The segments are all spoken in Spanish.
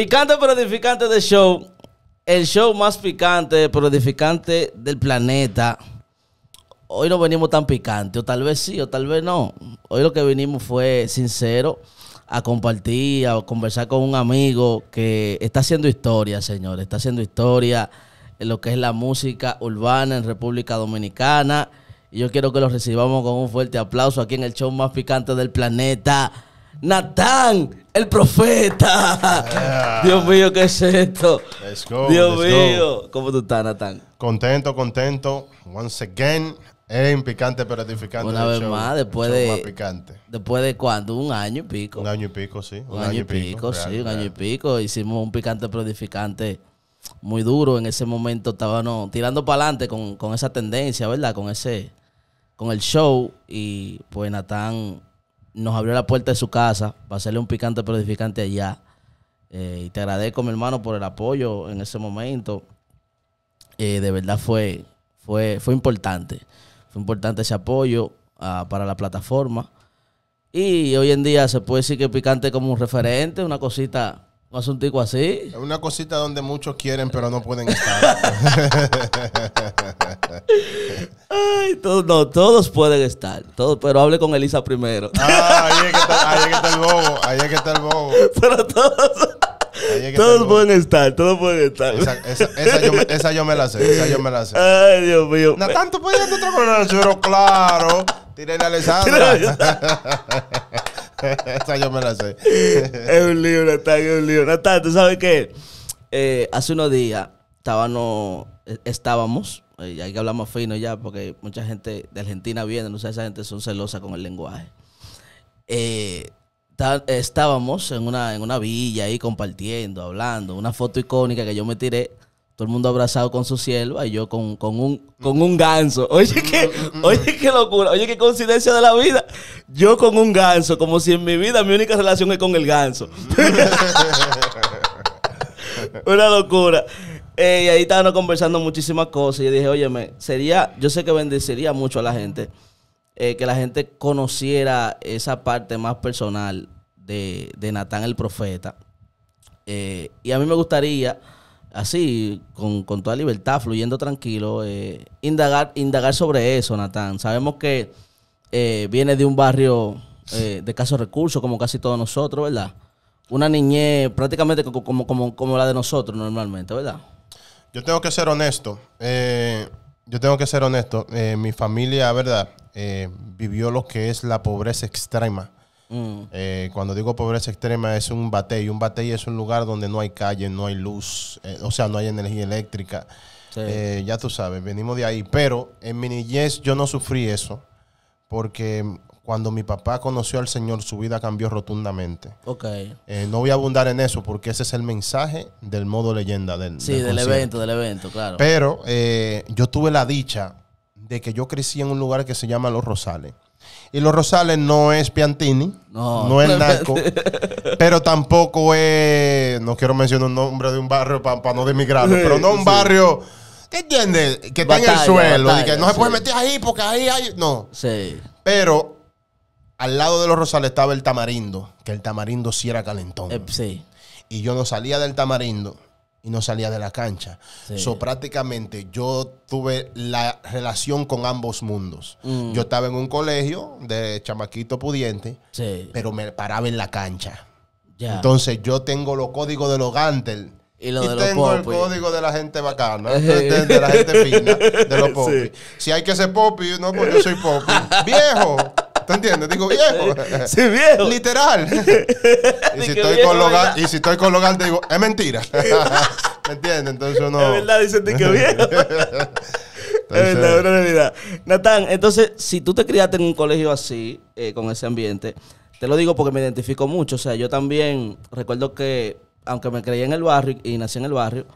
Picante pero edificante del show. El show más picante pero edificante del planeta. Hoy no venimos tan picante, o tal vez sí, o tal vez no. Hoy lo que vinimos fue sincero a compartir, a conversar con un amigo que está haciendo historia, señores. Está haciendo historia en lo que es la música urbana en República Dominicana. Y yo quiero que lo recibamos con un fuerte aplauso aquí en el show más picante del planeta. Natán, el profeta. Dios mío, ¿qué es esto? Dios mío. ¿Cómo tú estás, Natán? Contento, contento. Once again, en picante pero edificante. Una vez más, después de. picante. ¿Después de cuándo? Un año y pico. Un año y pico, sí. Un, año, y pico, sí. Un año y pico. Hicimos un picante pero edificante muy duro. En ese momento estábamos no, tirando para adelante con, con esa tendencia, ¿verdad? Con ese. Con el show. Y pues Natán nos abrió la puerta de su casa para hacerle un picante pero allá. Eh, y te agradezco, mi hermano, por el apoyo en ese momento. Eh, de verdad fue, fue, fue importante. Fue importante ese apoyo ah, para la plataforma. Y hoy en día se puede decir que Picante como un referente, una cosita, un asunto así. Una cosita donde muchos quieren pero no pueden estar. Ay, todos, no, todos pueden estar. Todos, pero hable con Elisa primero. Ah, ahí es que está, el bobo. Ahí es que está el bobo. Pero todos. todos pueden estar, todos pueden estar. Esa, yo me, la sé, esa yo me la sé. Ay, Dios mío. Natán, pues, tú otro con el churro, claro. tiene a Alessandra. esa yo me la sé. es un libro, Natán, es un libro Natán, ¿tú sabes qué? Eh, hace unos días e, estábamos, estábamos eh, hay que hablar más fino ya, porque mucha gente de Argentina viene, no sé, esa gente son celosa con el lenguaje. Eh, estábamos en una, en una villa ahí compartiendo, hablando, una foto icónica que yo me tiré, todo el mundo abrazado con su sierva y yo con, con, un, con un ganso. Oye, qué, oye, qué locura, oye, qué coincidencia de la vida. Yo con un ganso, como si en mi vida mi única relación es con el ganso. una locura y ahí estábamos conversando muchísimas cosas. Y yo dije, oye, sería, yo sé que bendeciría mucho a la gente eh, que la gente conociera esa parte más personal de, Natán el profeta. Eh, y a mí me gustaría, así, con, toda libertad, fluyendo tranquilo, eh, indagar, indagar sobre eso, Natán. Sabemos que viene de un barrio de casos recursos, como casi todos nosotros, ¿verdad? una niñez prácticamente como, como, como, la de nosotros normalmente, ¿verdad? Yo tengo que ser honesto. Eh, yo tengo que ser honesto. Eh, mi familia, ¿verdad? Eh, vivió lo que es la pobreza extrema. Mm. cuando digo pobreza extrema es un batey. Un batey es un lugar donde no hay calle, no hay luz, o sea, no hay energía eléctrica. ya tú sabes, venimos de ahí. Pero en mi niñez yo no sufrí eso porque cuando mi papá conoció al Señor, su vida cambió rotundamente. Ok. Eh, no voy a abundar en eso porque ese es el mensaje del modo leyenda del Sí, del, evento, del evento, claro. Pero eh, yo tuve la dicha de que yo crecí en un lugar que se llama Los Rosales. Y Los Rosales no es Piantini, no, es Naco, pero tampoco es, no quiero mencionar un nombre de un barrio para no demigrarlo, pero no un barrio... ¿Qué entiendes? Que está en el suelo. y que no se puede meter ahí porque ahí hay. No. Sí. Pero al lado de los rosales estaba el tamarindo, que el tamarindo sí era calentón. Eh, sí. Y yo no salía del tamarindo y no salía de la cancha. Sí. So, prácticamente yo tuve la relación con ambos mundos. Mm. Yo estaba en un colegio de chamaquito pudiente, pero me paraba en la cancha. Ya. Entonces yo tengo los códigos de los gantel. Y, tengo el código de la gente bacana, de, la gente fina, de los popis. Si hay que ser popi, no, porque yo soy popi. ¡Viejo! ¿Te entiendes? Digo, viejo. Sí, viejo. Literal. y, si estoy con logar, y si estoy te digo, es mentira. ¿Me entiendes? Entonces no... Es verdad, dicen que viejo. Es verdad, una realidad. Natán, entonces, si tú te criaste en un colegio así, eh, con ese ambiente, te lo digo porque me identifico mucho. O sea, yo también recuerdo que, aunque me creí en el barrio y nací en el barrio,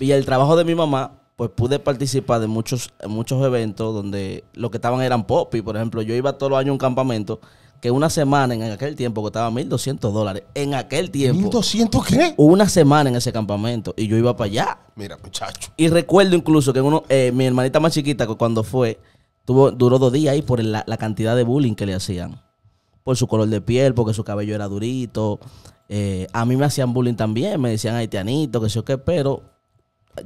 vi el trabajo de mi mamá pues pude participar de muchos, muchos eventos donde lo que estaban eran pop. por ejemplo, yo iba todos los años a un campamento que una semana en aquel tiempo costaba 1.200 dólares. En aquel tiempo. ¿1.200 qué? Una semana en ese campamento y yo iba para allá. Mira, muchacho. Y recuerdo incluso que uno, eh, mi hermanita más chiquita, cuando fue, tuvo, duró dos días ahí por la, cantidad de bullying que le hacían. Por su color de piel, porque su cabello era durito. Eh, a mí me hacían bullying también, me decían haitianito, que sé yo qué, pero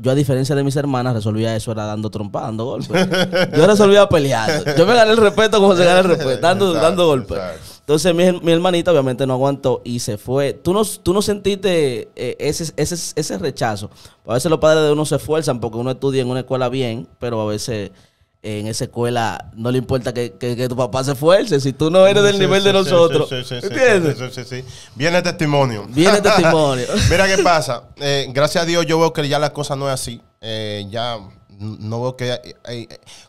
yo a diferencia de mis hermanas resolvía eso era dando trompa dando golpes. Yo resolvía pelear. Yo me gané el respeto como se gana el respeto, dando, golpes. Entonces mi, hermanita obviamente no aguantó y se fue. Tú no, tú no sentiste eh, ese, ese, ese rechazo. A veces los padres de uno se esfuerzan porque uno estudia en una escuela bien, pero a veces en esa escuela no le importa que, tu papá se esfuerce si tú no eres del nivel de nosotros. Sí, ¿Entiendes? Viene testimonio. Viene testimonio. Mira qué pasa. Eh, gracias a Dios yo veo que ya las cosas no es así. Eh, ya no veo que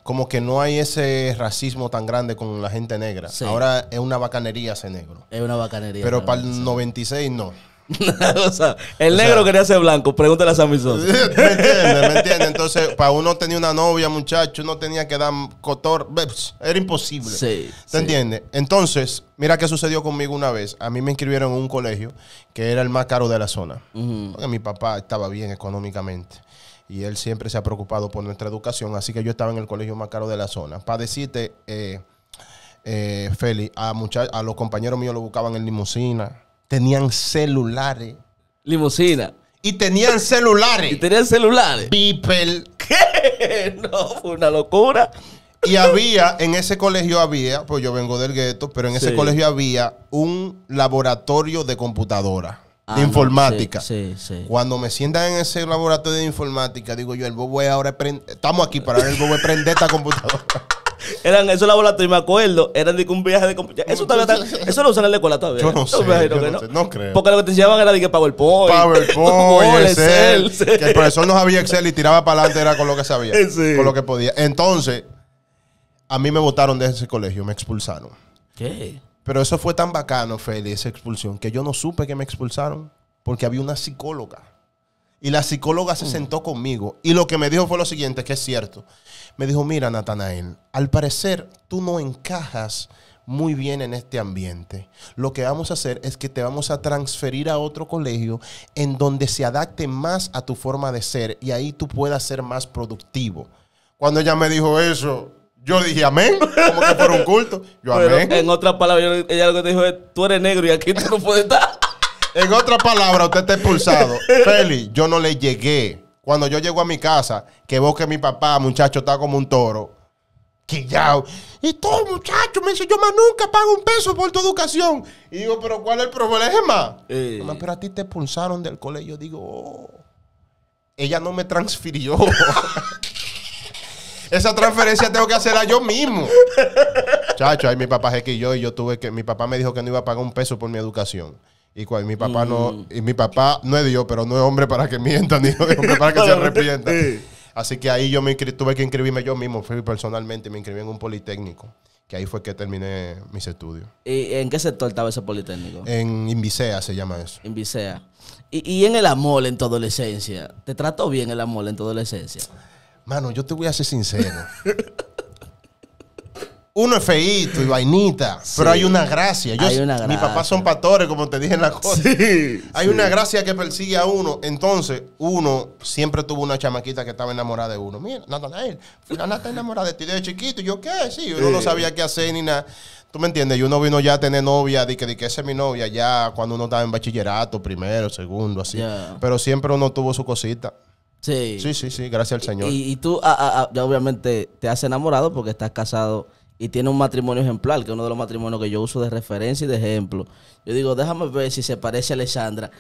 como que no hay ese racismo tan grande con la gente negra. Ahora es una bacanería ese negro. Es una bacanería. Pero para el 96 no. el negro quería ser blanco. Pregúntale a Sammy Sosa. ¿Me entiendes? ¿Me entiendes? Entonces, para uno tenía una novia, muchacho, uno tenía que dar cotor. Era imposible. ¿Se entiende? Entonces, mira qué sucedió conmigo una vez. A mí me inscribieron en un colegio que era el más caro de la zona. Porque mi papá estaba bien económicamente. Y él siempre se ha preocupado por nuestra educación. Así que yo estaba en el colegio más caro de la zona. Para decirte, eh, eh, Feli, a, a los compañeros míos lo buscaban en limusina tenían celulares. Limusina. Y tenían celulares. Y tenían celulares. People. ¿Qué? No, fue una locura. Y había, en ese colegio había, pues yo vengo del gueto, pero en ese colegio había un laboratorio de computadora, de ah, informática. sí, sí, Cuando me sientan en ese laboratorio de informática, digo yo, el bobo ahora, estamos aquí para ver el bobo prender esta computadora. Eran eso la bola, me acuerdo, eran de un viaje de eso todavía eso lo usan en la escuela todavía. Yo no sé, no, no, creo. Porque lo que te enseñaban era de que PowerPoint. PowerPoint, Excel, Excel, Que el profesor no sabía Excel y tiraba para adelante era con lo que sabía, con lo que podía. Entonces, a mí me votaron de ese colegio, me expulsaron. ¿Qué? Pero eso fue tan bacano, Feli, esa expulsión, que yo no supe que me expulsaron porque había una psicóloga. Y la psicóloga se sentó conmigo y lo que me dijo fue lo siguiente, que es cierto me dijo, mira Natanael, al parecer tú no encajas muy bien en este ambiente. Lo que vamos a hacer es que te vamos a transferir a otro colegio en donde se adapte más a tu forma de ser y ahí tú puedas ser más productivo. Cuando ella me dijo eso, yo dije amén, como que fuera un culto. Yo amén. en otras palabras, ella lo que te dijo es, tú eres negro y aquí tú no puedes estar. en otra palabra, usted está expulsado. Feli, yo no le llegué cuando yo llego a mi casa, que vos que mi papá, muchacho, está como un toro, quillao. Y todo, muchacho, me dice, yo más nunca pago un peso por tu educación. Y digo, pero ¿cuál es el problema? Eh. pero a ti te expulsaron del colegio. Digo, oh". ella no me transfirió. Esa transferencia tengo que hacerla yo mismo. Chacho, ahí mi papá que yo, y yo tuve que. Mi papá me dijo que no iba a pagar un peso por mi educación. Y mi papá no, mm. y mi papá no es Dios, pero no es hombre para que mienta, ni hombre para que se arrepienta. Así que ahí yo me tuve que inscribirme yo mismo, fui personalmente, me inscribí en un politécnico, que ahí fue que terminé mis estudios. ¿Y en qué sector estaba ese politécnico? En Invisea se llama eso. Invisea. ¿Y, y en el amor en tu adolescencia? ¿Te trató bien el amor en tu adolescencia? Mano, yo te voy a ser sincero. Uno es feíto y vainita, pero hay una gracia. Yo, hay Mi papá son pastores, como te dije en la cosa. hay una gracia que persigue a uno. Entonces, uno siempre tuvo una chamaquita que estaba enamorada de uno. Mira, Natanael, fulana está enamorada de ti desde chiquito. yo, ¿qué? Sí, yo no sabía qué hacer ni nada. ¿Tú me entiendes? Y uno vino ya a tener novia, de que, de que esa es mi novia ya cuando uno estaba en bachillerato, primero, segundo, así. Pero siempre uno tuvo su cosita. Sí. Sí, sí, sí, gracias al Señor. Y, tú, ah, ah, ah, obviamente, te has enamorado porque estás casado y tiene un matrimonio ejemplar, que es uno de los matrimonios que yo uso de referencia y de ejemplo. Yo digo, déjame ver si se parece a Alessandra.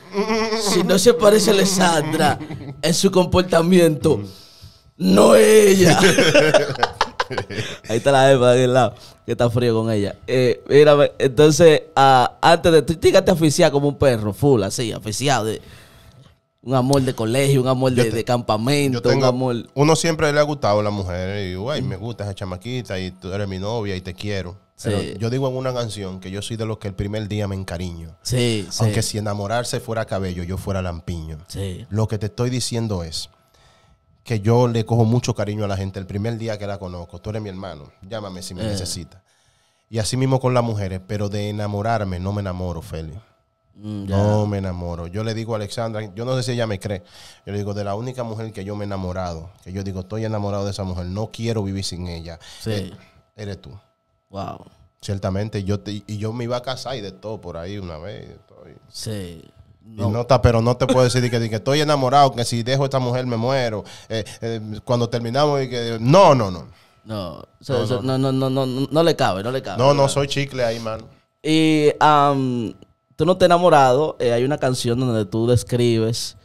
Si no se parece a Alessandra en su comportamiento, no ella. Ahí está la Eva de lado, que está frío con ella. Eh, mírame, entonces, ah, antes de. Tígate aficiado como un perro, full, así, aficiado. De, un amor de colegio, un amor de, campamento, un amor. Uno siempre le ha gustado a la mujer y, me gusta esa chamaquita y tú eres mi novia y te quiero. Pero yo digo en una canción que yo soy de los que el primer día me encariño. Sí, Aunque si enamorarse fuera cabello, yo fuera lampiño. Sí. Lo que te estoy diciendo es que yo le cojo mucho cariño a la gente el primer día que la conozco. Tú eres mi hermano, llámame si me eh. necesitas. Y así mismo con las mujeres, pero de enamorarme no me enamoro, Félix. Mm, no me enamoro. Yo le digo a Alexandra, yo no sé si ella me cree, yo le digo, de la única mujer que yo me he enamorado, que yo digo, estoy enamorado de esa mujer, no quiero vivir sin ella, sí. Eh, eres, tú. Wow. Ciertamente, yo te, y yo me iba a casar y de todo por ahí una vez. sí. Y pero no te puedo decir que, estoy enamorado, que si dejo a esta mujer me muero. Eh, eh, cuando terminamos, y que, no, no, no. No, no, no, no, no, no, le cabe, no le cabe. No, no, soy chicle ahí, mano. Y um, Tú no te enamorado, eh, hay una canción donde tú describes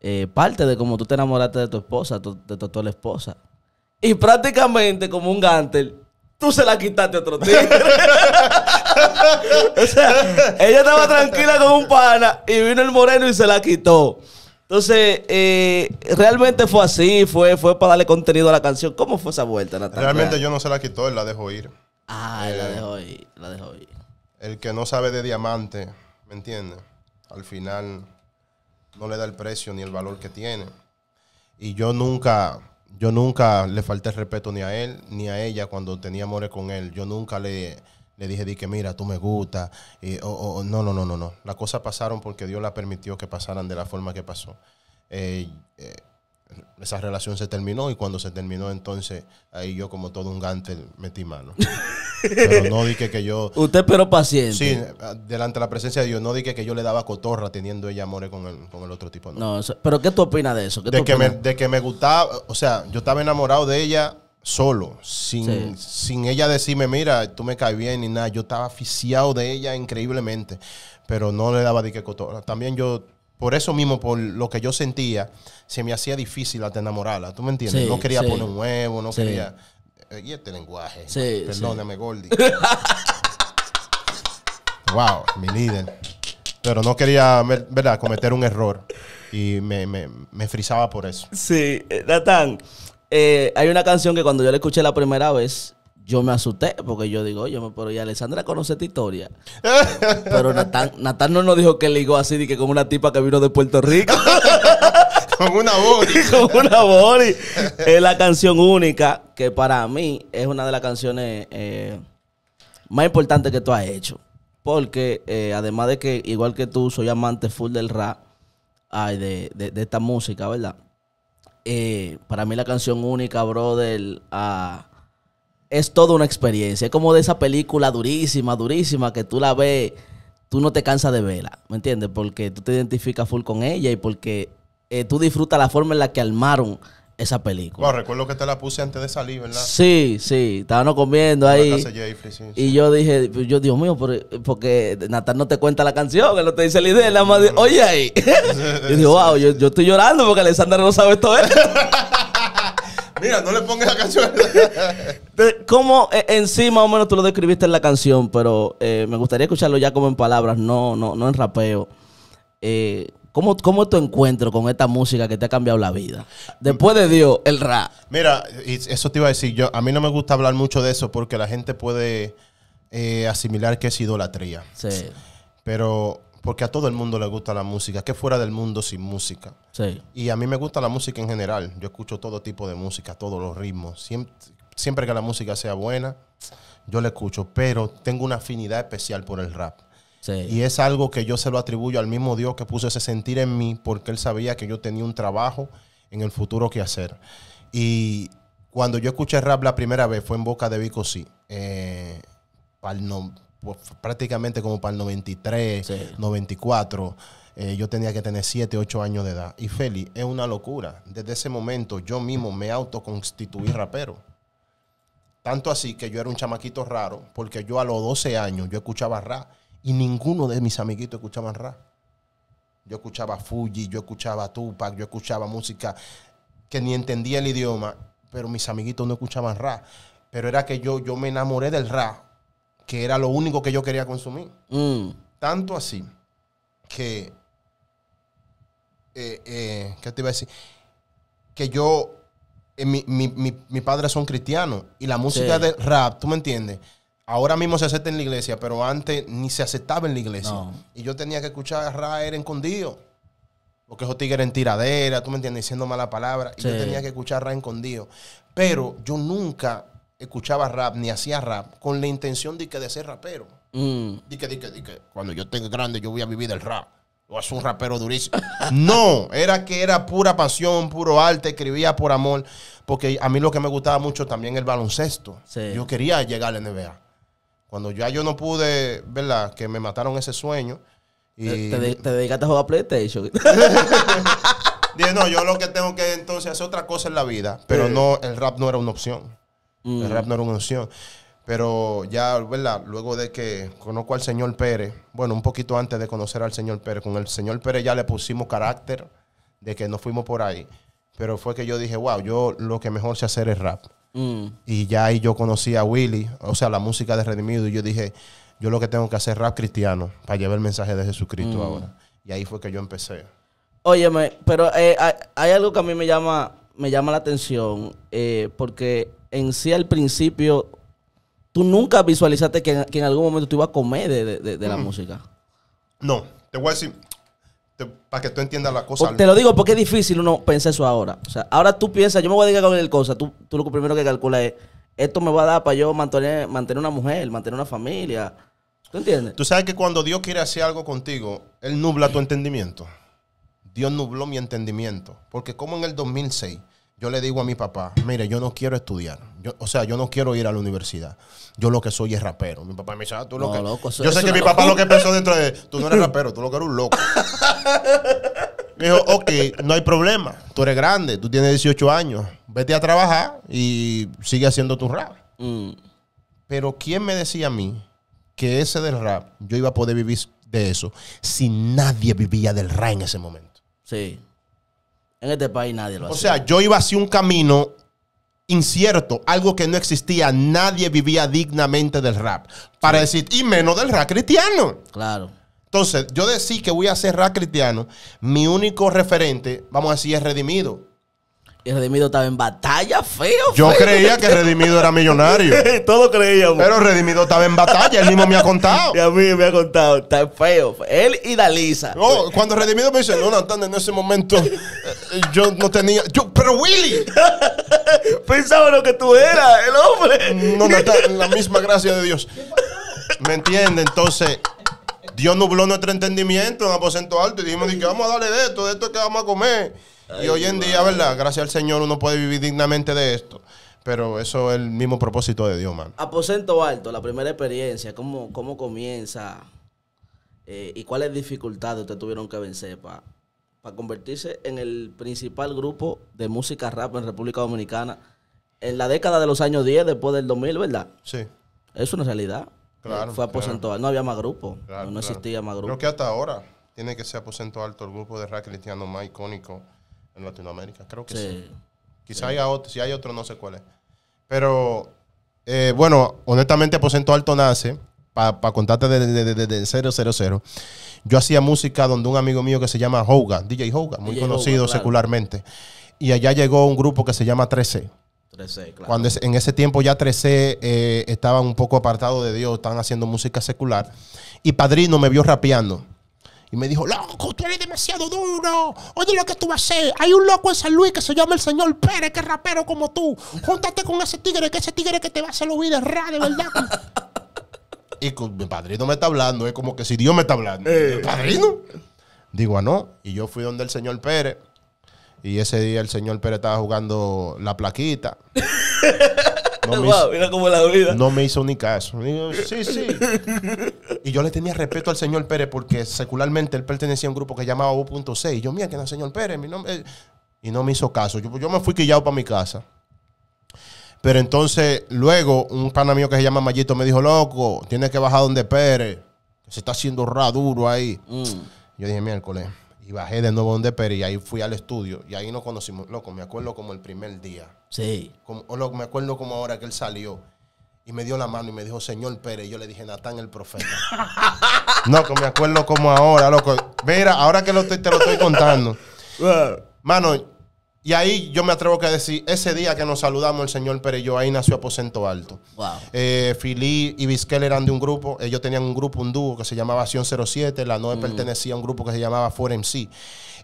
eh, parte de cómo tú te enamoraste de tu esposa, de tu actual esposa. Y prácticamente como un gantel, tú se la quitaste otro día. o sea, ella estaba tranquila con un pana y vino el moreno y se la quitó. Entonces, eh, realmente fue así, fue, fue para darle contenido a la canción. ¿Cómo fue esa vuelta, Natalia? Realmente yo no se la quitó, él la dejó ir. Ah, la dejó ir, la dejó ir el que no sabe de diamante, ¿me entiendes? Al final no le da el precio ni el valor que tiene. Y yo nunca, yo nunca le falté respeto ni a él ni a ella cuando tenía amores con él. Yo nunca le, le dije, que mira, tú me gustas. Y, no, no, no, no, no. Las cosas pasaron porque Dios la permitió que pasaran de la forma que pasó. Eh, eh, esa relación se terminó y cuando se terminó entonces ahí yo como todo un gante metí mano. Pero no dije que yo. Usted pero paciente. Sí, delante de la presencia de Dios, no dije que yo le daba cotorra teniendo ella amores con el, otro tipo. No, pero ¿qué tú opinas de eso? De que, me, gustaba, o sea, yo estaba enamorado de ella solo, sin, sin ella decirme, mira, tú me caes bien ni nada. Yo estaba aficiado de ella increíblemente, pero no le daba de que cotorra. También yo por eso mismo, por lo que yo sentía, se me hacía difícil hasta enamorarla. ¿Tú me entiendes? no quería poner un huevo, no quería. Eh, y este lenguaje. Perdóname, wow, mi líder. Pero no quería, ¿verdad?, cometer un error. Y me, me, me frisaba por eso. Sí, eh, Natán, eh, hay una canción que cuando yo la escuché la primera vez, yo me asusté porque yo digo, oye, pero ya Alessandra conoce esta historia. pero Natán, Natán no nos dijo que ligó así, de que como una tipa que vino de Puerto Rico. Con una body. Con una body. es la canción única que para mí es una de las canciones eh, más importantes que tú has hecho. Porque eh, además de que, igual que tú, soy amante full del rap, de, esta música, ¿verdad? Eh, para mí la canción única, brother, ah, es toda una experiencia. Es como de esa película durísima, durísima, que tú la ves, tú no te cansas de verla, ¿me entiendes? Porque tú te identificas full con ella y porque eh, tú disfrutas la forma en la que armaron esa película. Bueno, recuerdo que te la puse antes de salir, ¿verdad? Sí, sí, estábamos comiendo ahí. y yo dije, yo, Dios mío, porque Natal no te cuenta la canción, él no te dice la idea, la oye ahí. y digo, wow, yo, estoy llorando porque Alexander no sabe esto. ¿eh? Mira, no le pongas la canción. ¿Cómo e, en sí más o menos tú lo describiste en la canción? Pero eh, me gustaría escucharlo ya como en palabras, no, no, no en rapeo. Eh, ¿Cómo, ¿Cómo tu encuentro con esta música que te ha cambiado la vida? Después de Dios, el rap. Mira, eso te iba a decir. Yo, a mí no me gusta hablar mucho de eso porque la gente puede eh, asimilar que es idolatría. Sí. Pero porque a todo el mundo le gusta la música. ¿Qué fuera del mundo sin música? Sí. Y a mí me gusta la música en general. Yo escucho todo tipo de música, todos los ritmos. siempre que la música sea buena, yo la escucho. Pero tengo una afinidad especial por el rap. Y es algo que yo se lo atribuyo al mismo Dios que puso ese sentir en mí porque él sabía que yo tenía un trabajo en el futuro que hacer. Y cuando yo escuché rap la primera vez fue en boca de Vico sí. Eh, pues, prácticamente como para el 93, 94. yo tenía que tener 7, 8 años de edad. Y Feli, es una locura. Desde ese momento yo mismo me autoconstituí rapero. Tanto así que yo era un chamaquito raro, porque yo a los 12 años yo escuchaba rap y ninguno de mis amiguitos escuchaban rap. Yo escuchaba Fuji, yo escuchaba Tupac, yo escuchaba música que ni entendía el idioma, pero mis amiguitos no escuchaban rap. Pero era que yo, yo me enamoré del rap, que era lo único que yo quería consumir. Mm. Tanto así que, eh, eh, ¿qué te iba a decir? Que yo, Mis eh, mi, son cristianos y la música del de rap, ¿tú me entiendes? Ahora mismo se acepta en la iglesia, pero antes ni se aceptaba en la iglesia. Y yo tenía que escuchar a en escondido. Porque esos era en tiradera, tú me entiendes, diciendo mala palabra. Y yo tenía que escuchar rap en escondido. Pero yo nunca escuchaba rap ni hacía rap con la intención de que de ser rapero. Mm. cuando yo tenga grande yo voy a vivir del rap. O es un rapero durísimo. no, era que era pura pasión, puro arte, escribía por amor. Porque a mí lo que me gustaba mucho también el baloncesto. Yo quería llegar a la NBA. Cuando ya yo no pude, ¿verdad? Que me mataron ese sueño. Y... ¿Te, dedicaste a jugar PlayStation? Dije, no, yo lo que tengo que entonces hacer otra cosa en la vida. Pero no, el rap no era una opción. El mm. rap no era una opción. Pero ya, ¿verdad? Luego de que conozco al señor Pérez, bueno, un poquito antes de conocer al señor Pérez, con el señor Pérez ya le pusimos carácter de que no fuimos por ahí. Pero fue que yo dije, wow, yo lo que mejor sé hacer es rap. Mm. Y ya ahí yo conocí a Willy, o sea, la música de Redimido, y yo dije, yo lo que tengo que hacer es rap cristiano para llevar el mensaje de Jesucristo mm. ahora. Y ahí fue que yo empecé. Óyeme, pero eh, hay, algo que a mí me llama, me llama la atención, eh, porque en sí al principio tú nunca visualizaste que, en algún momento tú ibas a comer de, la mm. música. No, te voy a decir, para que tú entiendas la cosa. te lo digo porque es difícil uno pensar eso ahora. O sea, ahora tú piensas, yo me voy a dedicar a el cosa. Tú, lo primero que calculas es, esto me va a dar para yo mantener, mantener una mujer, mantener una familia. ¿Tú entiendes? Tú sabes que cuando Dios quiere hacer algo contigo, Él nubla tu entendimiento. Dios nubló mi entendimiento. Porque como en el 2006, yo le digo a mi papá, mire, yo no quiero estudiar. o sea, yo no quiero ir a la universidad. Yo lo que soy es rapero. Mi papá me dice, ah, tú lo que... yo sé que mi papá lo que pensó dentro de... Tú no eres rapero, tú lo que eres un loco. me dijo, ok, no hay problema. Tú eres grande, tú tienes 18 años. Vete a trabajar y sigue haciendo tu rap. Mm. Pero ¿quién me decía a mí que ese del rap, yo iba a poder vivir de eso si nadie vivía del rap en ese momento? Sí. En este país nadie lo hace. O sea, yo iba hacia un camino incierto, algo que no existía. Nadie vivía dignamente del rap. Para decir, y menos del rap cristiano. Claro. Entonces, yo decía que voy a hacer rap cristiano, mi único referente, vamos a decir, es redimido. Y Redimido estaba en batalla, feo. Yo creía que Redimido era millonario. Todo creíamos. Pero Redimido estaba en batalla, él mismo me ha contado. Y a mí me ha contado, está feo. Él y Dalisa. No, cuando Redimido me dice, no, Natán, en ese momento eh, eh, yo no tenía. Yo, pero Willy. Pensaba lo que tú eras, el hombre. No, en la misma gracia de Dios. ¿Me entiende? Entonces. Dios nubló nuestro entendimiento en aposento alto y dijimos, que vamos a darle de esto, de esto que vamos a comer y hoy en día, ¿verdad? Gracias al Señor uno puede vivir dignamente de esto. Pero eso es el mismo propósito de Dios, man. Aposento alto, la primera experiencia, ¿cómo, cómo comienza? Eh, ¿Y cuáles dificultades ustedes tuvieron que vencer para convertirse en el principal grupo de música rap en República Dominicana en la década de los años 10, después del 2000, ¿verdad? Sí. Es una realidad. Claro. Fue aposento alto. No había más grupo. no, existía más grupo. Creo que hasta ahora tiene que ser aposento alto el grupo de rap cristiano más icónico Latinoamérica, creo que sí. Quizá otro, si hay otro, no sé cuál es. Pero, eh, bueno, honestamente, Aposento Alto nace, para contarte desde de, 000. Yo hacía música donde un amigo mío que se llama Hogan, DJ Hogan, muy conocido secularmente. Y allá llegó un grupo que se llama 13. 13, claro. Cuando en ese tiempo ya 13 eh, estaban un poco apartados de Dios, estaban haciendo música secular. Y Padrino me vio rapeando. Y me dijo, loco, tú eres demasiado duro. Oye lo que tú vas a hacer. Hay un loco en San Luis que se llama el señor Pérez, que es rapero como tú. Júntate con ese tigre, que ese tigre que te va a hacer vida videos de ¿verdad? y con, mi padrino me está hablando, es como que si Dios me está hablando. Eh. padrino? Digo, ah, no. Y yo fui donde el señor Pérez. Y ese día el señor Pérez estaba jugando la plaquita. No me, hizo, ni caso. sí, sí. Y yo le tenía respeto al señor Pérez porque secularmente él pertenecía a un grupo que llamaba U.6. Yo, mira, que era el señor Pérez. Mi nombre, y no me hizo caso. Yo, me fui quillado para mi casa. Pero entonces, luego, un pana mío que se llama Mayito me dijo, loco, tienes que bajar donde Pérez. Se está haciendo ra duro ahí. Mm. Yo dije, miércoles y bajé de nuevo donde Pérez y ahí fui al estudio y ahí nos conocimos. Loco, me acuerdo como el primer día. Sí. Como, o me acuerdo como ahora que él salió y me dio la mano y me dijo, Señor Pérez. Y yo le dije, Natán el profeta. no, que me acuerdo como ahora, loco. Mira, ahora que lo te lo estoy contando. Mano, y ahí yo me atrevo a decir, ese día que nos saludamos el señor Pérez, yo ahí nació Aposento Alto. Wow. Eh, y Vizquel eran de un grupo, ellos tenían un grupo, un dúo que se llamaba Acción 07, la 9 mm. pertenecía a un grupo que se llamaba en sí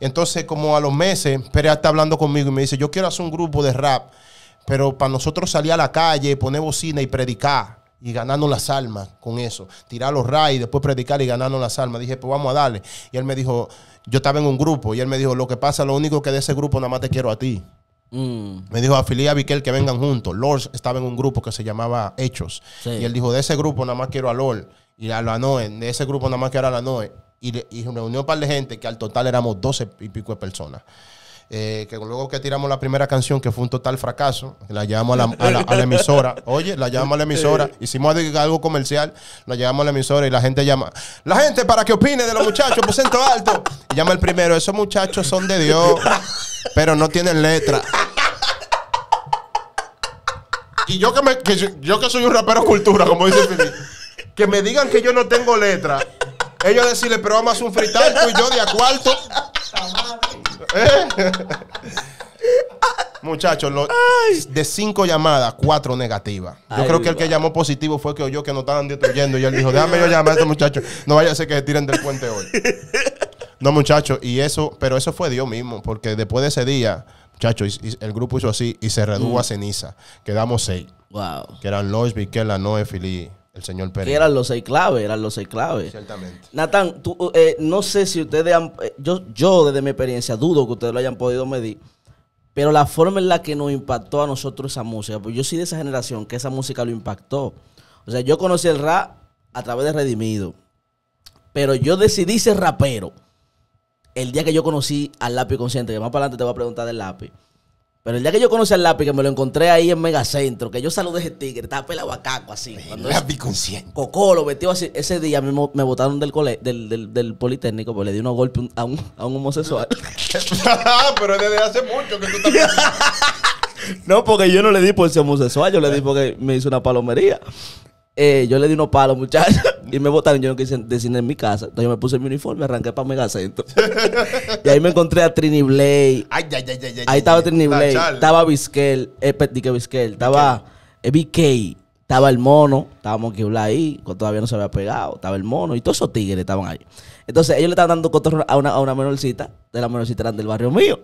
Entonces, como a los meses, Pérez está hablando conmigo y me dice, yo quiero hacer un grupo de rap, pero para nosotros salir a la calle, poner bocina y predicar y ganarnos las almas con eso. Tirar los rayos, después predicar y ganarnos las almas. Dije, pues vamos a darle. Y él me dijo, yo estaba en un grupo y él me dijo, lo que pasa, lo único que de ese grupo nada más te quiero a ti. Mm. Me dijo, afilia a Viquel que vengan juntos. Lord estaba en un grupo que se llamaba Hechos. Y él dijo, de ese grupo nada más quiero a Lord y a la Noé. De ese grupo nada más quiero a la Noé. Y, y reunió un par de gente que al total éramos doce y pico de personas. Eh, que luego que tiramos la primera canción, que fue un total fracaso, la llevamos a la, emisora, oye, la llevamos a la emisora, hicimos algo comercial, la llevamos a la emisora y la gente llama, la gente para que opine de los muchachos, por pues, ciento alto, y llama el primero, esos muchachos son de Dios, pero no tienen letra. Y yo que, yo, que soy un rapero cultura, como dice Filipe, que me digan que yo no tengo letra, ellos decirle, pero vamos a hacer un frital, y pues, yo de a cuarto. Muchachos, de cinco llamadas, cuatro negativas. Yo creo que el que llamó positivo fue que oyó que no estaban destruyendo. Y él dijo, déjame yo llamar a estos muchachos. No vaya a ser que tiren del puente hoy. No, muchachos, y eso, pero eso fue Dios mismo, porque después de ese día, muchachos, el grupo hizo así y se redujo mm. a ceniza. Quedamos seis, Wow. que eran Lois, Viquela, Noé, Fili el señor Pérez. Que eran los seis claves, eran los seis claves. Ciertamente. Natán, eh, no sé si ustedes han... Eh, yo, yo desde mi experiencia dudo que ustedes lo hayan podido medir, pero la forma en la que nos impactó a nosotros esa música, pues yo soy de esa generación que esa música lo impactó. O sea, yo conocí el rap a través de Redimido, pero yo decidí ser rapero el día que yo conocí al lápiz consciente, que más para adelante te voy a preguntar del lápiz. Pero el día que yo conocí al lápiz, que me lo encontré ahí en Megacentro, que yo saludé a ese tigre, estaba pelado a así. El lápiz consciente. Cocó lo metió así. Ese día me, me botaron del, cole, del, Politécnico porque le di unos golpes a un, a un homosexual. Pero desde hace mucho que tú también... no, porque yo no le di por ser homosexual, yo le di eh. porque me hizo una palomería. Eh, yo le di unos palos, muchachos y me botaron Yo no quise decir en mi casa. Entonces yo me puse mi uniforme, arranqué para Megacentro. y ahí me encontré a Trini Blade. Ay, ay, ay, ay, ahí estaba Trini Blade. Estaba Vizquel. Eh, que Estaba eh, BK. Estaba el mono. Estábamos que ahí. Todavía no se había pegado. Estaba el mono. Y todos esos tigres estaban ahí. Entonces ellos le estaban dando cotorro a una, menorcita. De la menorcita eran del barrio mío.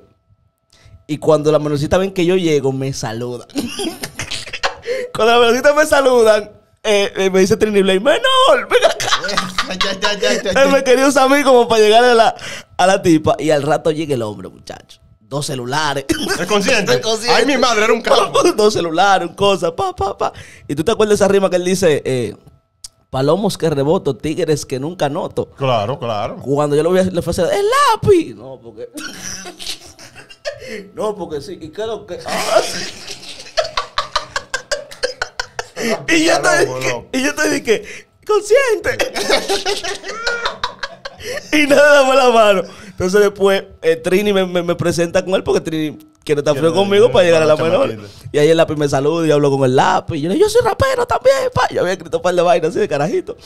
Y cuando la menorcita ven que yo llego, me saludan. cuando la menorcita me saludan eh, eh, me dice Trini Blade, menor, Venga acá. Él me quería usar a mí como para llegar a la, a la tipa. Y al rato llega el hombre, muchacho. Dos celulares. ¿Estás consciente? Ay, mi madre, era un calvo Dos celulares, un cosa, pa, pa, pa. Y tú te acuerdas de esa rima que él dice, eh, palomos que reboto, tigres que nunca noto. Claro, claro. Cuando yo lo vi le voy a hacer, el lápiz. No, porque... no, porque sí. ¿Y qué es lo que...? Ah, y, yo te dije, y yo consciente. y nada, damos la mano. Entonces después eh, Trini me, presenta con él porque Trini quiere estar frío conmigo para llegar a la menor. Y ahí el lápiz me saluda y hablo con el lápiz. Y yo le yo soy rapero también, pa. Yo había escrito un par de vainas así de carajito.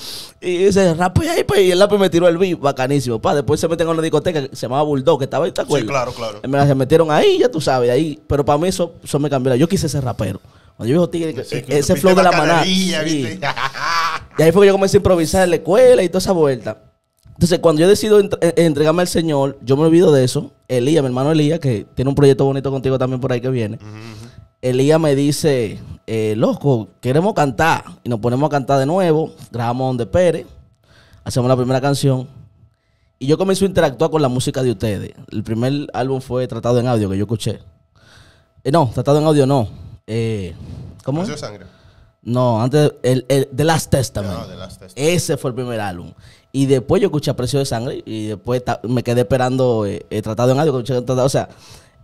Y dice, rapo ahí, pa. Y el lápiz me tiró el beat, bacanísimo, pa. Después se meten a una discoteca que se llamaba Bulldog, que estaba ahí, ¿te acuerdas? Sí, claro, claro. Y me, se metieron ahí, ya tú sabes, ahí. Pero para mí eso, eso me cambió. Yo quise ser rapero. Cuando yo eh, ese flow de la, manada y ahí fue que yo comencé a improvisar en la escuela y toda esa vuelta. Entonces, cuando yo decido eh, entregarme al Señor, yo me olvido de eso. Elías, mi hermano Elías, que tiene un proyecto bonito contigo también por ahí que viene. Elía me dice, eh, loco, queremos cantar. Y nos ponemos a cantar de nuevo. Grabamos donde Pérez. Hacemos la primera canción. Y yo comienzo a interactuar con la música de ustedes. El primer álbum fue Tratado en Audio, que yo escuché. no, Tratado en Audio no. Eh, ¿Cómo? Sangre. No, antes el, The Last Testament. No, Ese fue el primer álbum. Y después yo escuché Precio de Sangre y después me quedé esperando eh, eh, Tratado en algo. o sea,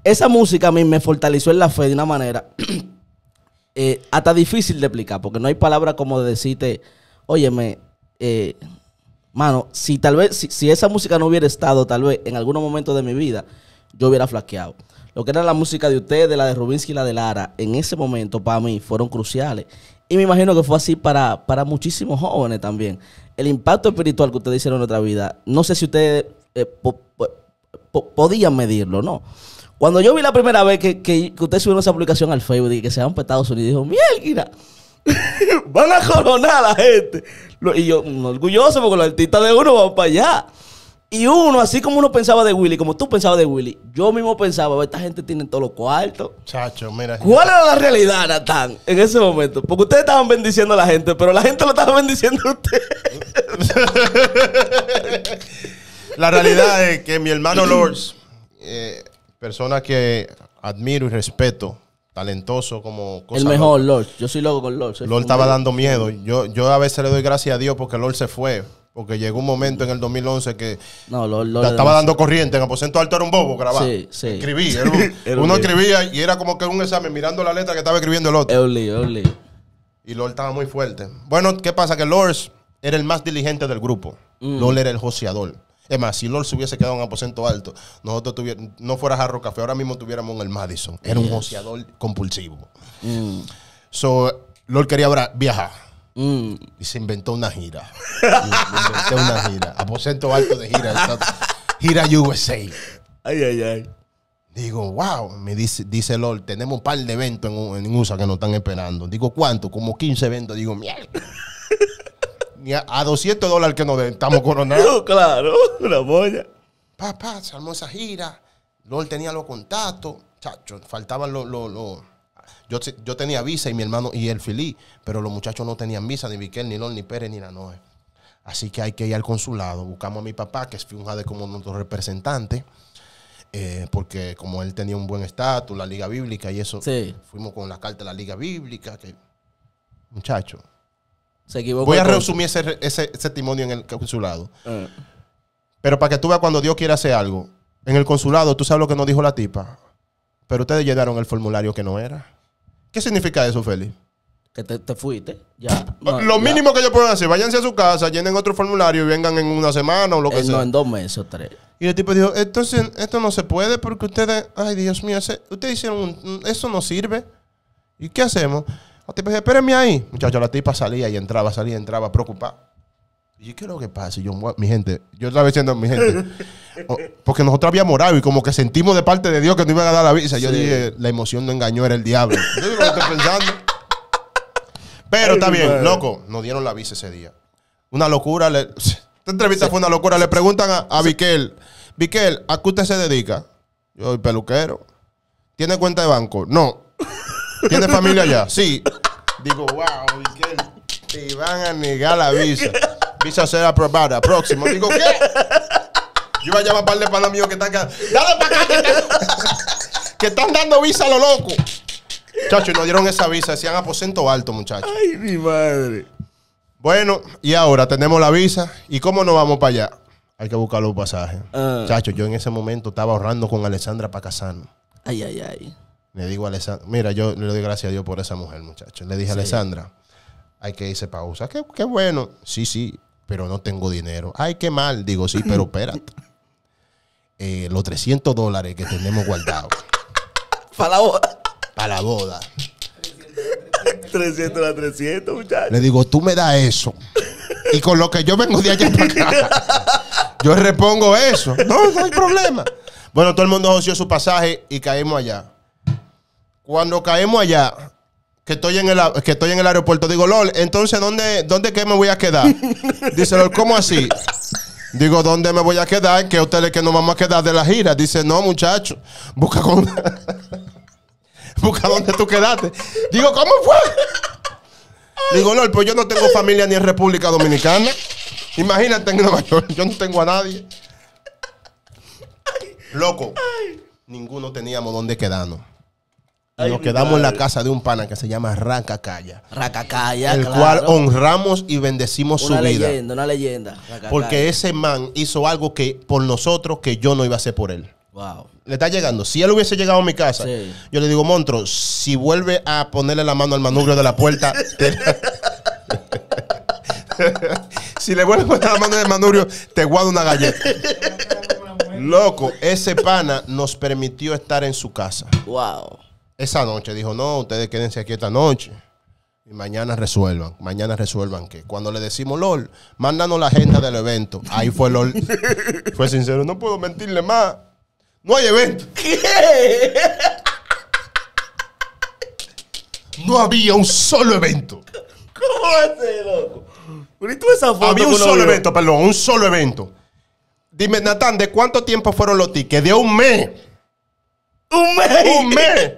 esa música a mí me fortaleció en la fe de una manera eh, hasta difícil de explicar, porque no hay palabra como de decirte, óyeme, mano, si tal vez, si, si esa música no hubiera estado tal vez en algún momento de mi vida, yo hubiera flaqueado. Lo que era la música de ustedes, la de Rubinsky y la de Lara, en ese momento para mí fueron cruciales. Y me imagino que fue así para, para muchísimos jóvenes también. El impacto espiritual que ustedes hicieron en nuestra vida, no sé si ustedes eh, podían medirlo, ¿no? Cuando yo vi la primera vez que, que, ustedes subieron esa aplicación al Facebook y que se habían petado Estados Unidos, dijo, mierda, van a coronar a la gente. Y yo, mm, orgulloso porque los artistas de uno van para allá. Y uno, así como uno pensaba de Willy, como tú pensabas de Willy, yo mismo pensaba, esta gente tiene todos los cuartos. Chacho, mira. ¿Cuál era la realidad, Natán, en ese momento? Porque ustedes estaban bendiciendo a la gente, pero la gente lo estaba bendiciendo a usted. la realidad es que mi hermano Lords, eh, persona que admiro y respeto, talentoso como El mejor, Lords. Yo soy loco con Lords. Lord estaba dando miedo. Yo, yo a veces le doy gracias a Dios porque Lords se fue. Porque llegó un momento en el 2011 que no, estaba dando corriente. En Aposento Alto era un bobo grabado. Sí, sí. uno escribía y era como que un examen mirando la letra que estaba escribiendo el otro. Es un Y Lord estaba muy fuerte. Bueno, ¿qué pasa? Que Lord era el más diligente del grupo. Mm. era el joseador. Es más, si Lord se hubiese quedado en Aposento Alto, nosotros no fuera Jarro Café, ahora mismo tuviéramos en el Madison. Era un joseador compulsivo. Mm. So, Lord quería viajar Mm. Y se inventó una gira. inventó una gira. Aposento alto de gira. Gira USA. Ay, ay, ay. Digo, wow, me dice, dice LOL, tenemos un par de eventos en, USA que nos están esperando. Digo, ¿cuánto? Como 15 eventos. Digo, mierda. a, 200 dólares que nos estamos coronados. claro, una boya. Papá, se armó esa gira. LOL tenía los contactos. Chacho, faltaban los yo, tenía visa y mi hermano y el Filí, pero los muchachos no tenían visa, ni Viquel, ni Lol, ni Pérez, ni la Nanoe. Así que hay que ir al consulado. Buscamos a mi papá, que es de como nuestro representante, eh, porque como él tenía un buen estatus, la Liga Bíblica y eso, fuimos con la carta de la Liga Bíblica. Que, muchacho. Se equivocó. Voy a resumir ese, testimonio en el consulado. Eh. Pero para que tú veas cuando Dios quiera hacer algo, en el consulado, tú sabes lo que nos dijo la tipa, pero ustedes llenaron el formulario que no era. ¿Qué significa eso, Félix? Que te, fuiste. Ya. lo mínimo que yo pueden hacer, váyanse a su casa, llenen otro formulario y vengan en una semana o lo que eh, sea. No, en dos meses o tres. Y el tipo dijo, entonces esto no se puede porque ustedes, ay Dios mío, ustedes hicieron, un, eso no sirve. ¿Y qué hacemos? El tipo dijo, espérenme ahí. Muchachos, la tipa salía y entraba, salía y entraba, preocupada. Y yo, ¿qué es lo que pasa? yo, mi gente, yo estaba diciendo mi gente. porque nosotros habíamos morado y como que sentimos de parte de Dios que no iban a dar la visa. Yo dije, la emoción no engañó, era el diablo. Yo digo, estoy pensando. Pero está bien, loco, nos dieron la visa ese día. Una locura. Esta entrevista fue una locura. Le preguntan a, a Viquel, Viquel, ¿a qué usted se dedica? Yo, peluquero. ¿Tiene cuenta de banco? No. ¿Tiene familia allá? Sí. Digo, wow, Viquel, te van a negar la visa. Visa será aprobada. Próximo. Digo, ¿qué? Yo iba a llamar a par de palos que están acá. Dale para acá que están, dando visa a lo loco. Chacho, nos dieron esa visa, decían aposento alto, muchachos. Ay, mi madre. Bueno, y ahora tenemos la visa. ¿Y cómo nos vamos para allá? Hay que buscar los pasajes. Ah. Chacho, yo en ese momento estaba ahorrando con Alessandra para casarnos. Ay, ay, ay. Le digo a Alessandra, mira, yo le doy gracias a Dios por esa mujer, muchacho. Le dije a Alessandra, hay que irse pausa. Qué, qué bueno. Sí, sí, pero no tengo dinero. Ay, qué mal. Digo, sí, pero espérate. Eh, los 300 dólares que tenemos guardados. Para la boda. Para la boda. 300 a 300, muchachos. Le digo, tú me das eso. Y con lo que yo vengo de allá para acá, yo repongo eso. No, no hay problema. Bueno, todo el mundo oció su pasaje y caemos allá. Cuando caemos allá, que estoy en el, que estoy en el aeropuerto, digo, LOL, entonces, ¿dónde, dónde que me voy a quedar? Dice, LOL, ¿cómo así? Digo, ¿dónde me voy a quedar? Que ustedes que nos vamos a quedar de la gira. Dice, no, muchacho, busca con... busca dónde tú quedaste. Digo, ¿cómo fue? Digo, no, pues yo no tengo familia ni en República Dominicana. Imagínate en Nueva York, yo no tengo a nadie. Loco, ninguno teníamos dónde quedarnos nos quedamos en la casa de un pana que se llama Racacaya. Racacaya, El cual honramos y bendecimos su vida. Una leyenda, una leyenda. Porque ese man hizo algo que por nosotros que yo no iba a hacer por él. Wow. Le está llegando. Si él hubiese llegado a mi casa, yo le digo, Montro, si vuelve a ponerle la mano al manubrio de la puerta, si le vuelve a poner la mano al manubrio, te guardo una galleta. Loco, ese pana nos permitió estar en su casa. Wow. Esa noche dijo, no, ustedes quédense aquí esta noche. Y mañana resuelvan, mañana resuelvan que cuando le decimos LOL, mándanos la agenda del evento. Ahí fue LOL. fue sincero, no puedo mentirle más. No hay evento. No había un solo evento. ¿Cómo hace, loco? Esa foto había un solo evento, perdón, un solo evento. Dime, Natán, ¿de cuánto tiempo fueron los tickets? De un mes. ¿Un mes? Un mes.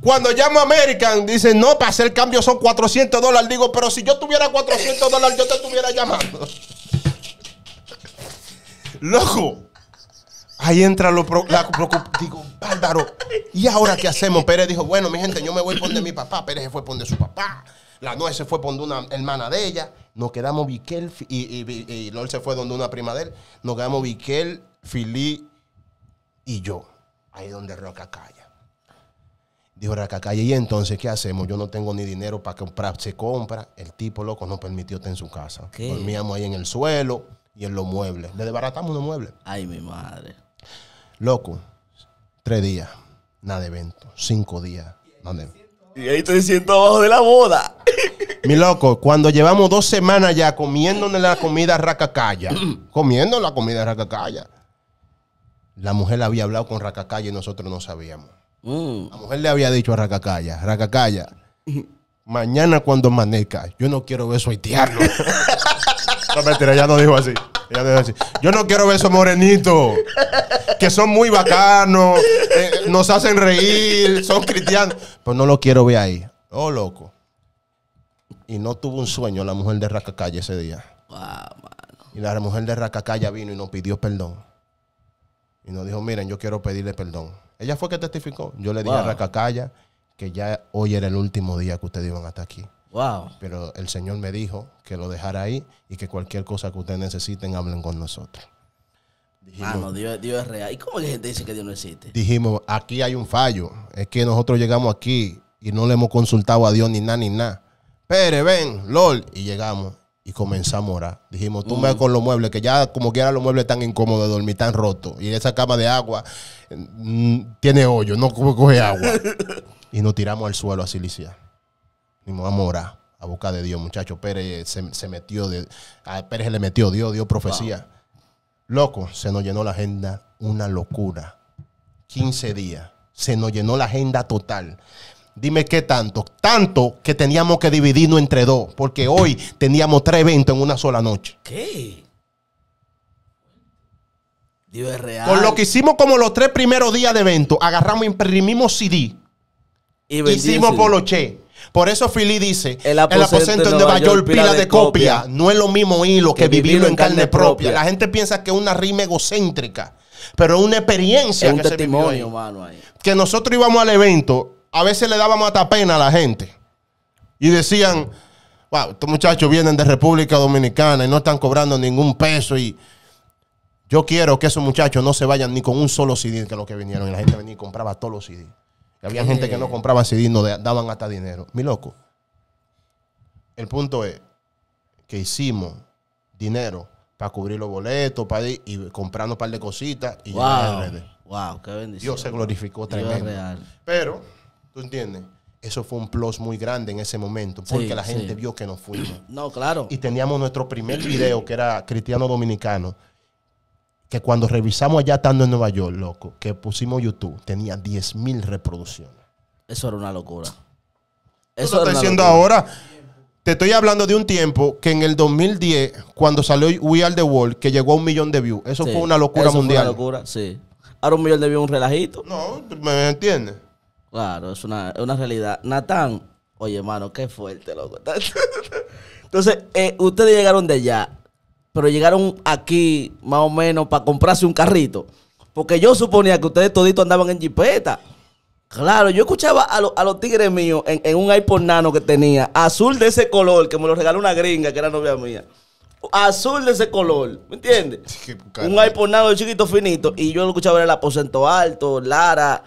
Cuando llamo a American, dicen, no, para hacer cambio son 400 dólares. Digo, pero si yo tuviera 400 dólares, yo te estuviera llamando. Loco. Ahí entra lo preocupación. Digo, bárbaro. ¿Y ahora qué hacemos? Pérez dijo, bueno, mi gente, yo me voy por de mi papá. Pérez se fue por de su papá. La nuez se fue por donde una hermana de ella. Nos quedamos Viquel y, y, Lol se fue donde una prima de él. Nos quedamos Viquel, Fili y yo. Ahí donde Roca calla. Dijo Racacalle, y entonces, ¿qué hacemos? Yo no tengo ni dinero para comprar. Se compra. El tipo, loco, no permitió pues, estar en su casa. Dormíamos ahí en el suelo y en los muebles. Le desbaratamos los muebles. Ay, mi madre. Loco, tres días, nada de evento. Cinco días, Y ahí estoy siento abajo de la boda. Mi loco, cuando llevamos dos semanas ya comiéndonos la comida racacaya, comiendo la comida racacaya, la mujer había hablado con racacaya y nosotros no sabíamos. Mm. La mujer le había dicho a Racacaya, Racacaya, mañana cuando amanezca, yo no quiero ver eso haitiano. no, mentira, ella no dijo así. Ella dijo así. Yo no quiero ver esos morenitos, que son muy bacanos, eh, nos hacen reír, son cristianos. Pues no lo quiero ver ahí. Oh, loco. Y no tuvo un sueño la mujer de Racacaya ese día. Y la mujer de Racacaya vino y nos pidió perdón. Y nos dijo, miren, yo quiero pedirle perdón ella fue que testificó. Yo le dije a Racacaya que ya hoy era el último día que ustedes iban hasta aquí. Wow. Pero el Señor me dijo que lo dejara ahí y que cualquier cosa que ustedes necesiten, hablen con nosotros. Dijimos, Dios, Dios, es real. ¿Y cómo la gente dice que Dios no existe? Dijimos, aquí hay un fallo. Es que nosotros llegamos aquí y no le hemos consultado a Dios ni nada, ni nada. Pere, ven, LOL. Y llegamos y comenzamos a orar. Dijimos, tú me mm. con los muebles, que ya como quiera los muebles tan incómodos de dormir, tan rotos. Y esa cama de agua mm, tiene hoyo, no coge agua. y nos tiramos al suelo a silicia Y nos vamos a orar, a buscar de Dios, muchachos. Pérez se, metió, de, a Pérez le metió Dios, Dios profecía. Loco, se nos llenó la agenda, una locura. 15 días, se nos llenó la agenda total. Dime qué tanto. Tanto que teníamos que dividirnos entre dos, porque hoy teníamos tres eventos en una sola noche. ¿Qué? Dios es real. Por lo que hicimos como los tres primeros días de evento, agarramos, imprimimos CD. Y hicimos poloche. Por eso Philly dice, el aposento, el aposento en pila de, copia. No es lo mismo hilo que, vivirlo en carne, propia. La gente piensa que es una rima egocéntrica, pero es una experiencia. que se ahí. Que nosotros íbamos al evento a veces le dábamos hasta pena a la gente. Y decían, wow, estos muchachos vienen de República Dominicana y no están cobrando ningún peso. Y yo quiero que esos muchachos no se vayan ni con un solo CD que es lo que vinieron. Y la gente venía y compraba todos los CD. había gente que no compraba CD, no daban hasta dinero. Mi loco. El punto es que hicimos dinero para cubrir los boletos, para ir y comprando un par de cositas y wow. Wow, qué bendición. Dios se glorificó tremendo. Pero ¿Tú entiendes? Eso fue un plus muy grande en ese momento, porque la gente vio que nos fuimos. No, claro. Y teníamos nuestro primer video, que era Cristiano Dominicano, que cuando revisamos allá estando en Nueva York, loco, que pusimos YouTube, tenía 10.000 reproducciones. Eso era una locura. Eso lo estoy diciendo ahora. Te estoy hablando de un tiempo que en el 2010, cuando salió We Are the World, que llegó a un millón de views. Eso fue una locura eso mundial. Fue una locura, sí. Ahora un millón de views, un relajito. No, ¿me entiendes? Claro, es una, una realidad. Natán, oye, hermano, qué fuerte, loco. Entonces, eh, ustedes llegaron de allá, pero llegaron aquí más o menos para comprarse un carrito. Porque yo suponía que ustedes toditos andaban en jipeta. Claro, yo escuchaba a, los tigres míos en, en, un iPod nano que tenía, azul de ese color, que me lo regaló una gringa que era novia mía. Azul de ese color, ¿me entiendes? un iPod nano chiquito finito. Y yo lo escuchaba en el aposento alto, Lara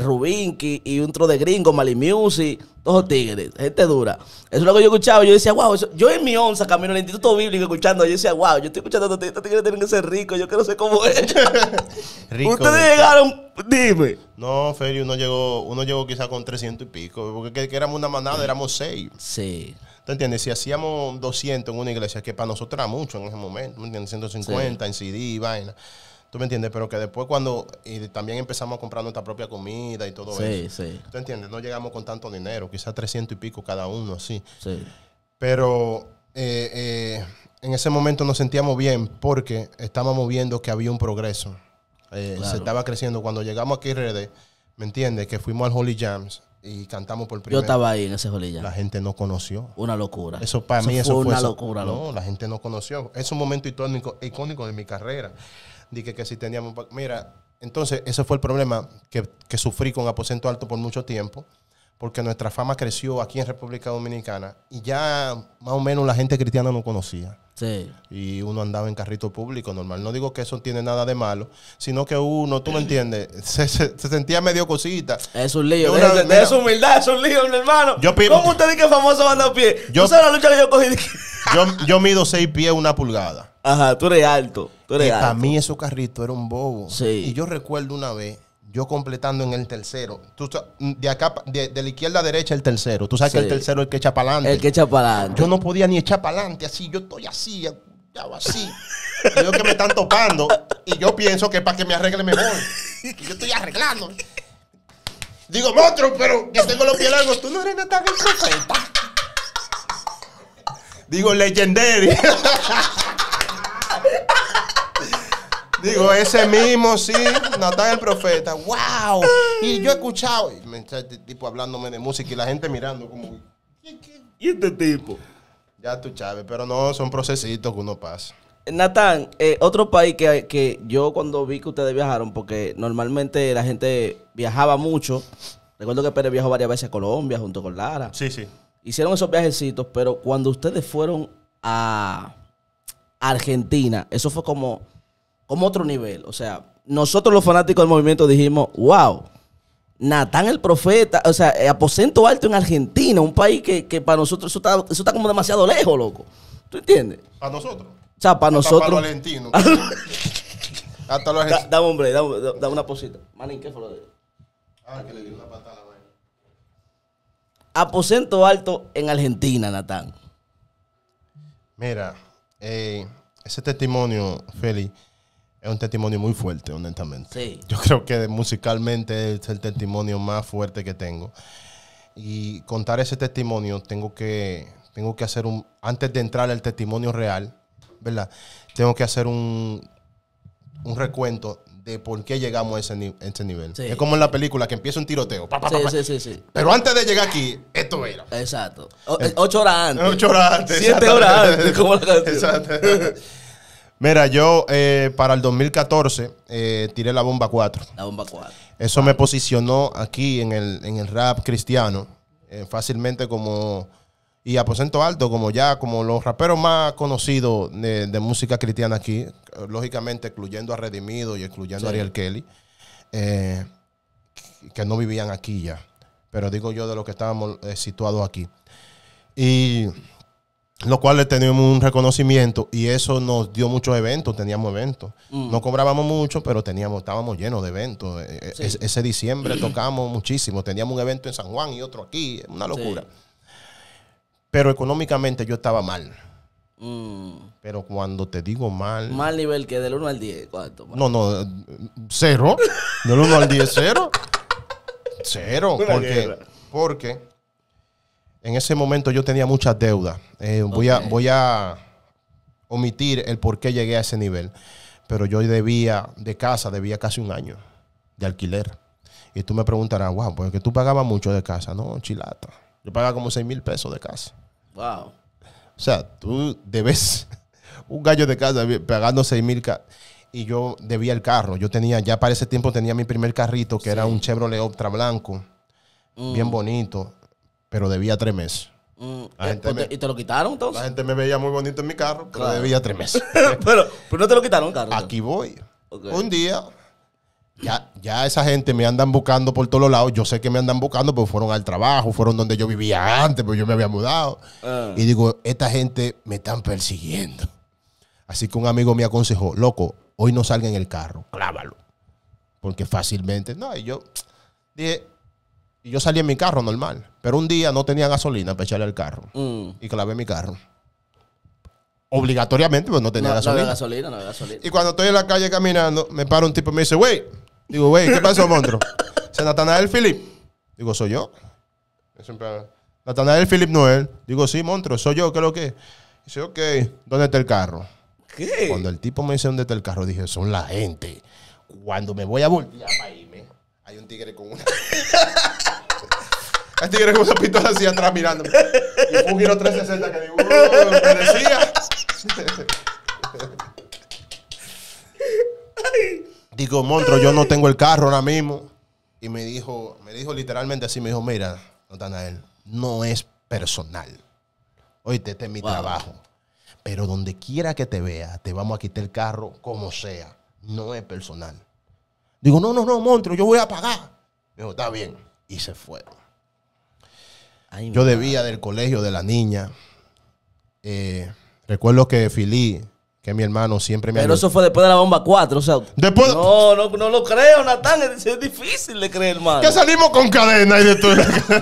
Rubinky y un tro de gringo, Mali Music, todos tigres, gente dura. Eso es lo que yo escuchaba. Yo decía, wow, yo en mi onza camino al Instituto Bíblico escuchando, yo decía, wow, yo estoy escuchando estos tigres tienen que ser ricos, yo que no sé cómo es. Ustedes llegaron, dime. No, Ferry, uno llegó, uno llegó quizá con 300 y pico, porque éramos una manada, éramos seis. Sí. ¿Te entiendes? Si hacíamos 200 en una iglesia, que para nosotros era mucho en ese momento, ¿me entiendes? 150 en CD y vaina. ¿Tú me entiendes? Pero que después cuando y también empezamos a comprar nuestra propia comida y todo eso. Sí, sí. ¿Tú entiendes? No llegamos con tanto dinero, quizás 300 y pico cada uno, así. Sí. Pero eh, eh, en ese momento nos sentíamos bien porque estábamos viendo que había un progreso. Eh, se estaba creciendo. Cuando llegamos aquí en redes, ¿me entiendes? Que fuimos al Holy Jams y cantamos por primera vez Yo estaba ahí en ese Holy Jams. La gente no conoció. Una locura. Eso para mí eso fue una locura. No, la gente no conoció. Es un momento icónico, icónico de mi carrera. Dije que si teníamos... Mira, entonces ese fue el problema que, sufrí con Aposento Alto por mucho tiempo porque nuestra fama creció aquí en República Dominicana y ya más o menos la gente cristiana no conocía. Sí. Y uno andaba en carrito público normal. No digo que eso tiene nada de malo, sino que uno, tú me entiendes, se, sentía medio cosita. Es un lío. es, humildad, es un lío, mi hermano. ¿Cómo usted dice que famoso anda a pie? Yo, yo mido seis pies, una pulgada. Ajá, tú eres alto. Tú y Para mí, Ese carrito era un bobo. Y yo recuerdo una vez, yo completando en el tercero. de acá, de, la izquierda a derecha, el tercero. Tú sabes que el tercero es el que echa para adelante. El que echa para adelante. Yo no podía ni echar para adelante así. Yo estoy así, ya así. yo que me están topando. Y yo pienso que es para que me arregle mejor. yo estoy arreglando. Digo, monstruo, pero yo tengo los pies largos. Tú no eres del Profeta. Digo, legendario. Digo, ese mismo, sí, Natán el profeta. ¡Wow! Y yo he escuchado. Y este tipo hablándome de música y la gente mirando como. ¿Qué, y este tipo? Ya tú, Chávez, pero no, son procesitos que uno pasa. Natán, eh, otro país que, que yo cuando vi que ustedes viajaron, porque normalmente la gente viajaba mucho. Recuerdo que Pérez viajó varias veces a Colombia junto con Lara. Sí, sí. Hicieron esos viajecitos, pero cuando ustedes fueron a Argentina, eso fue como como otro nivel. O sea, nosotros los fanáticos del movimiento dijimos, wow, Natán el profeta, o sea, eh, aposento alto en Argentina, un país que, para nosotros eso está, como demasiado lejos, loco. ¿Tú entiendes? Para nosotros. O sea, para nosotros. Para los argentinos. Hasta los argentinos. Dame, un hombre, una posita. Manín, ¿qué fue lo de él? Ah, que le dio una patada a Aposento alto en Argentina, Natán. Mira, eh, ese testimonio, Félix es un testimonio muy fuerte, honestamente. Yo creo que musicalmente es el testimonio más fuerte que tengo. Y contar ese testimonio, tengo que, tengo que hacer un. Antes de entrar al testimonio real, ¿verdad? Tengo que hacer un, un recuento de por qué llegamos a ese, nivel. Es como en la película que empieza un tiroteo. Pa, sí, sí, Pero antes de llegar aquí, esto era. Exacto. Eh, ocho horas antes. Ocho horas antes. Siete horas antes, como la Exacto. Mira, yo eh, para el 2014 eh, tiré la bomba 4. La bomba 4. Eso me posicionó aquí en el, en el rap cristiano eh, fácilmente como... Y a porcento alto, como ya, como los raperos más conocidos de, música cristiana aquí, lógicamente excluyendo a Redimido y excluyendo a Ariel Kelly, que no vivían aquí ya. Pero digo yo de los que estábamos situados aquí. Y lo cual le teníamos un reconocimiento y eso nos dio muchos eventos, teníamos eventos. Mm. No cobrábamos mucho, pero teníamos, estábamos llenos de eventos. E, e, ese diciembre tocamos muchísimo, teníamos un evento en San Juan y otro aquí, una locura. Pero económicamente yo estaba mal. Mm. Pero cuando te digo mal... Mal nivel que del 1 al 10, ¿cuánto? No, no, eh, cero. del 1 al 10, cero. Cero, porque... Porque en ese momento yo tenía muchas deudas. Eh, voy, a, omitir el por qué llegué a ese nivel. Pero yo debía, de casa, debía casi un año de alquiler. Y tú me preguntarás, wow, porque pues tú pagabas mucho de casa. No, chilata. Yo pagaba como 6 mil pesos de casa. Wow. O sea, tú debes un gallo de casa pagando 6 mil. Y yo debía el carro. Yo tenía, ya para ese tiempo tenía mi primer carrito, que era un Chevrolet Optra blanco. Bien mm. bonito pero debía tres meses. Mm, eh, pues ¿Y te lo quitaron entonces? La gente me veía muy bonito en mi carro, pero debía tres meses. pero, no te lo quitaron, Carlos. Aquí voy. Un día, ya, esa gente me andan buscando por todos lados. Yo sé que me andan buscando, pero pues fueron al trabajo, fueron donde yo vivía antes, pero pues yo me había mudado. Ah. Y digo, esta gente me están persiguiendo. Así que un amigo me aconsejó, loco, hoy no salga en el carro, clávalo. Porque fácilmente, no, y yo dije, y yo salí en mi carro normal. Pero un día no tenía gasolina para echarle al carro. Mm. Y clavé mi carro. Obligatoriamente, pues no tenía gasolina. No gasolina, Y cuando estoy en la calle caminando, me para un tipo y me dice, Güey Digo, wey, ¿qué pasó, monstruo? Se Natanael Philip. Digo, soy yo. Siempre, Natanael Philip Noel. Digo, sí, monstruo, soy yo, ¿qué es lo que? Dice, ok, ¿dónde está el carro? ¿Qué? Cuando el tipo me dice dónde está el carro, dije, son la gente. Cuando me voy a voltear hay un tigre con una. El este tigre con esa pistola así atrás mirándome. Y fue un giro 360 que digo, uh, me decía. Digo, monstruo, yo no tengo el carro ahora mismo. Y me dijo, me dijo literalmente así, me dijo, mira, Natanael, no es personal. Oíste, este es mi trabajo. Pero donde quiera que te vea, te vamos a quitar el carro como sea. No es personal. Digo, no, no, no, monstruo, yo voy a pagar. Me dijo, está bien. Y se fueron yo debía del colegio de la niña. Eh, recuerdo que Fili, que mi hermano siempre me Pero eso fue después de la bomba 4, o sea. No, no, lo creo, Natán. Es, difícil de creer, hermano. Que salimos con cadena y de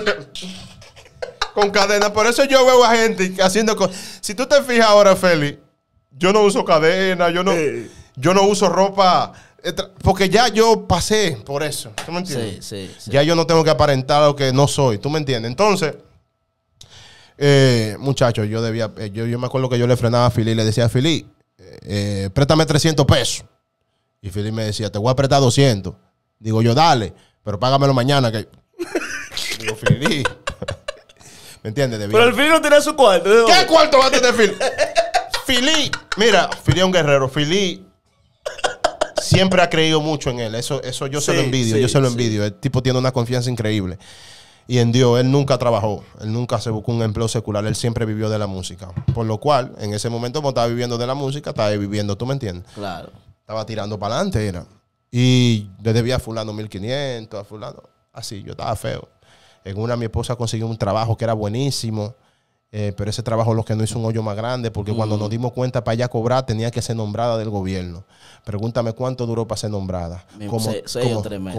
con cadena. Por eso yo veo a gente haciendo cosas. Si tú te fijas ahora, Feli, yo no uso cadena, yo no, yo no uso ropa porque ya yo pasé por eso. ¿Tú me entiendes? Ya yo no tengo que aparentar lo que no soy. ¿Tú me entiendes? Entonces, eh, muchachos, yo debía. Eh, yo, me acuerdo que yo le frenaba a Fili y le decía a Fili, eh, préstame 300 pesos. Y Fili me decía, te voy a prestar 200. Digo yo, dale, pero págamelo mañana. Que... Digo, Fili. ¿Me entiendes? Pero el Fili no tenía su cuarto. ¿Qué cuarto va a tener Fili? Fili. Mira, Fili es un guerrero. Fili siempre ha creído mucho en él. Eso, eso yo se lo envidio, yo se lo envidio. El tipo tiene una confianza increíble. Y en Dios, él nunca trabajó, él nunca se buscó un empleo secular, él siempre vivió de la música. Por lo cual, en ese momento, como estaba viviendo de la música, estaba viviendo, ¿tú me entiendes? Claro. Estaba tirando para adelante, era. Y le debía a fulano 1500, a fulano. Así, yo estaba feo. En una, mi esposa consiguió un trabajo que era buenísimo eh, pero ese trabajo lo que no hizo un hoyo más grande, porque cuando nos mm. dimos cuenta para allá cobrar tenía que ser nombrada del gobierno. Pregúntame cuánto duró para ser nombrada. como,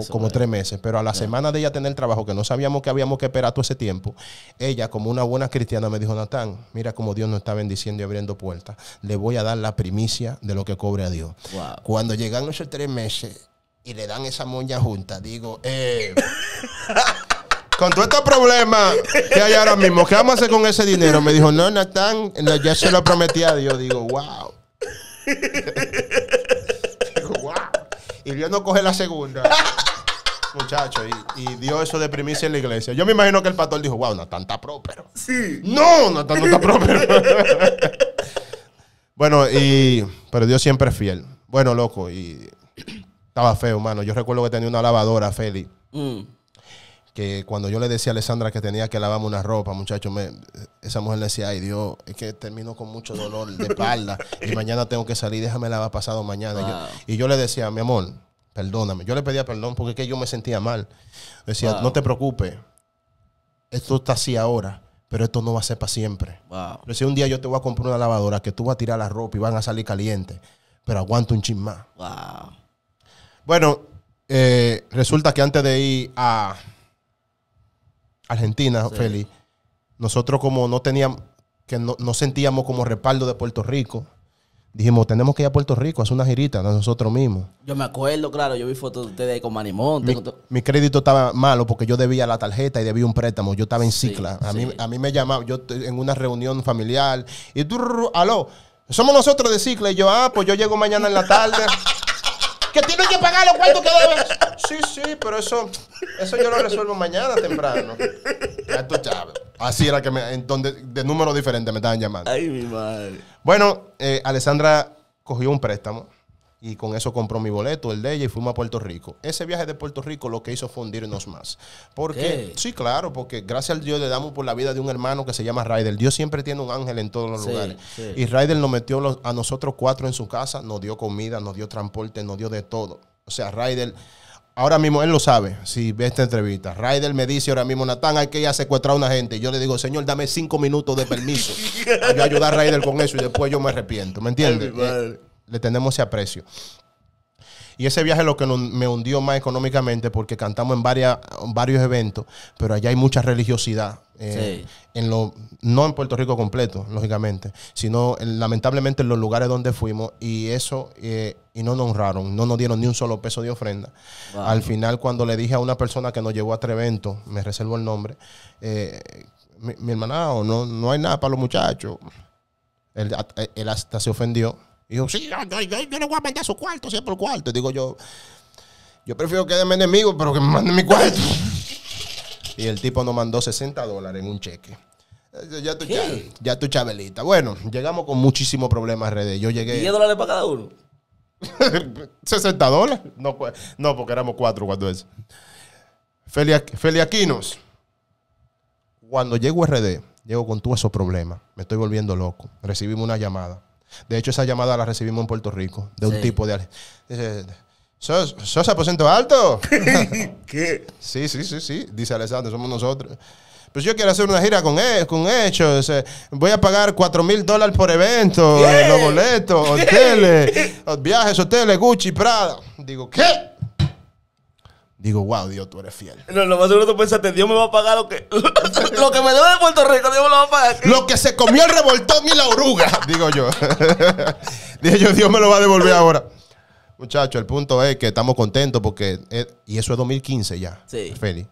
como tres meses. Pero a la semana de ella tener trabajo, que no sabíamos que habíamos que esperar todo ese tiempo, ella, como una buena cristiana, me dijo, Natán, mira cómo Dios nos está bendiciendo y abriendo puertas. Le voy a dar la primicia de lo que cobre a Dios. Cuando llegan esos tres meses y le dan esa moña junta, digo, eh. con todo estos problemas que hay ahora mismo, ¿qué vamos a hacer con ese dinero? Me dijo, no, Natán, están, ya se lo prometí a Dios. Digo, wow. Digo, wow. Y yo no coge la segunda. Muchacho, y, y, dio eso de primicia en la iglesia. Yo me imagino que el pastor dijo, wow, Natán está próspero. Sí. No, Natán no está próspero. bueno, y, pero Dios siempre es fiel. Bueno, loco, y estaba feo, mano. Yo recuerdo que tenía una lavadora, Feli. Mm que cuando yo le decía a Alessandra que tenía que lavarme una ropa, muchachos, esa mujer le decía, ay Dios, es que termino con mucho dolor de espalda y mañana tengo que salir, déjame lavar pasado mañana. Y, yo, le decía, mi amor, perdóname. Yo le pedía perdón porque es que yo me sentía mal. Decía, no te preocupes, esto está así ahora pero esto no va a ser para siempre. Pero si un día yo te voy a comprar una lavadora que tú vas a tirar la ropa y van a salir caliente, pero aguanto un chin más. Bueno, eh, resulta que antes de ir a Argentina, Feli, nosotros como no teníamos, que no, no, sentíamos como respaldo de Puerto Rico, dijimos, tenemos que ir a Puerto Rico, hacer una girita nosotros mismos. Yo me acuerdo, claro, yo vi fotos de ustedes con Manimón. Mi, crédito estaba malo porque yo debía la tarjeta y debía un préstamo, yo estaba en cicla. a, mí, a mí me llamaba, yo en una reunión familiar, y tú, aló, somos nosotros de cicla, y yo, ah, pues yo llego mañana en la tarde. que tiene que pagar los cuartos que debes. Sí, sí, pero eso, eso yo lo resuelvo mañana temprano. Así era que me, en donde, de números diferentes me estaban llamando. Ay, mi madre. Bueno, eh, Alessandra cogió un préstamo y con eso compró mi boleto, el de ella, y fuimos a Puerto Rico. Ese viaje de Puerto Rico lo que hizo fundirnos más. Porque, ¿Qué? sí, claro, porque gracias al Dios le damos por la vida de un hermano que se llama Ryder. Dios siempre tiene un ángel en todos los lugares. Y Ryder nos metió a nosotros cuatro en su casa, nos dio comida, nos dio transporte, nos dio de todo. O sea, Ryder... Ahora mismo él lo sabe, si ve esta entrevista. Ryder me dice ahora mismo, Natán, hay que ir a secuestrar a una gente. Y yo le digo, señor, dame cinco minutos de permiso. yo ayudar a Ryder con eso y después yo me arrepiento. ¿Me entiendes? Eh, le tenemos ese aprecio. Y ese viaje es lo que me hundió más económicamente porque cantamos en, varias, varios eventos, pero allá hay mucha religiosidad. Eh, en lo, no en Puerto Rico completo, lógicamente, sino lamentablemente en los lugares donde fuimos y eso, eh, y no nos honraron, no nos dieron ni un solo peso de ofrenda. Al final, cuando le dije a una persona que nos llevó a Trevento, me reservo el nombre, eh, mi, hermanado hermana, ah, no, no hay nada para los muchachos. él hasta se ofendió y yo, sí, yo, le voy a mandar su cuarto, siempre el cuarto. digo yo, yo prefiero que mi enemigo, pero que me manden mi cuarto. y el tipo nos mandó 60 dólares en un cheque. Eh, ya tu, chabelita. Bueno, llegamos con muchísimos problemas RD Yo llegué. ¿10 dólares para cada uno? 60 dólares. No, pues, no, porque éramos cuatro cuando es. Feliaquinos. Cuando llego a RD, llego con todos esos problemas. Me estoy volviendo loco. Recibimos una llamada. De hecho, esa llamada la recibimos en Puerto Rico, de un tipo de... ¿Sos, aposento alto? ¿Qué? Sí, sí, sí, sí, dice Alessandro, somos nosotros. Pues yo quiero hacer una gira con, él con hechos. Voy a pagar 4 mil dólares por evento, los boletos, hoteles, los viajes, hoteles, Gucci, Prada. Digo, ¿qué? digo, wow, Dios, tú eres fiel. No, lo más seguro tú pensaste, Dios me va a pagar lo que, lo que me debe de Puerto Rico, Dios me lo va a pagar. Lo que se comió el revoltón y la oruga, digo yo. digo yo, Dios me lo va a devolver ahora. Muchachos, el punto es que estamos contentos porque, y eso es 2015 ya, sí. Feli.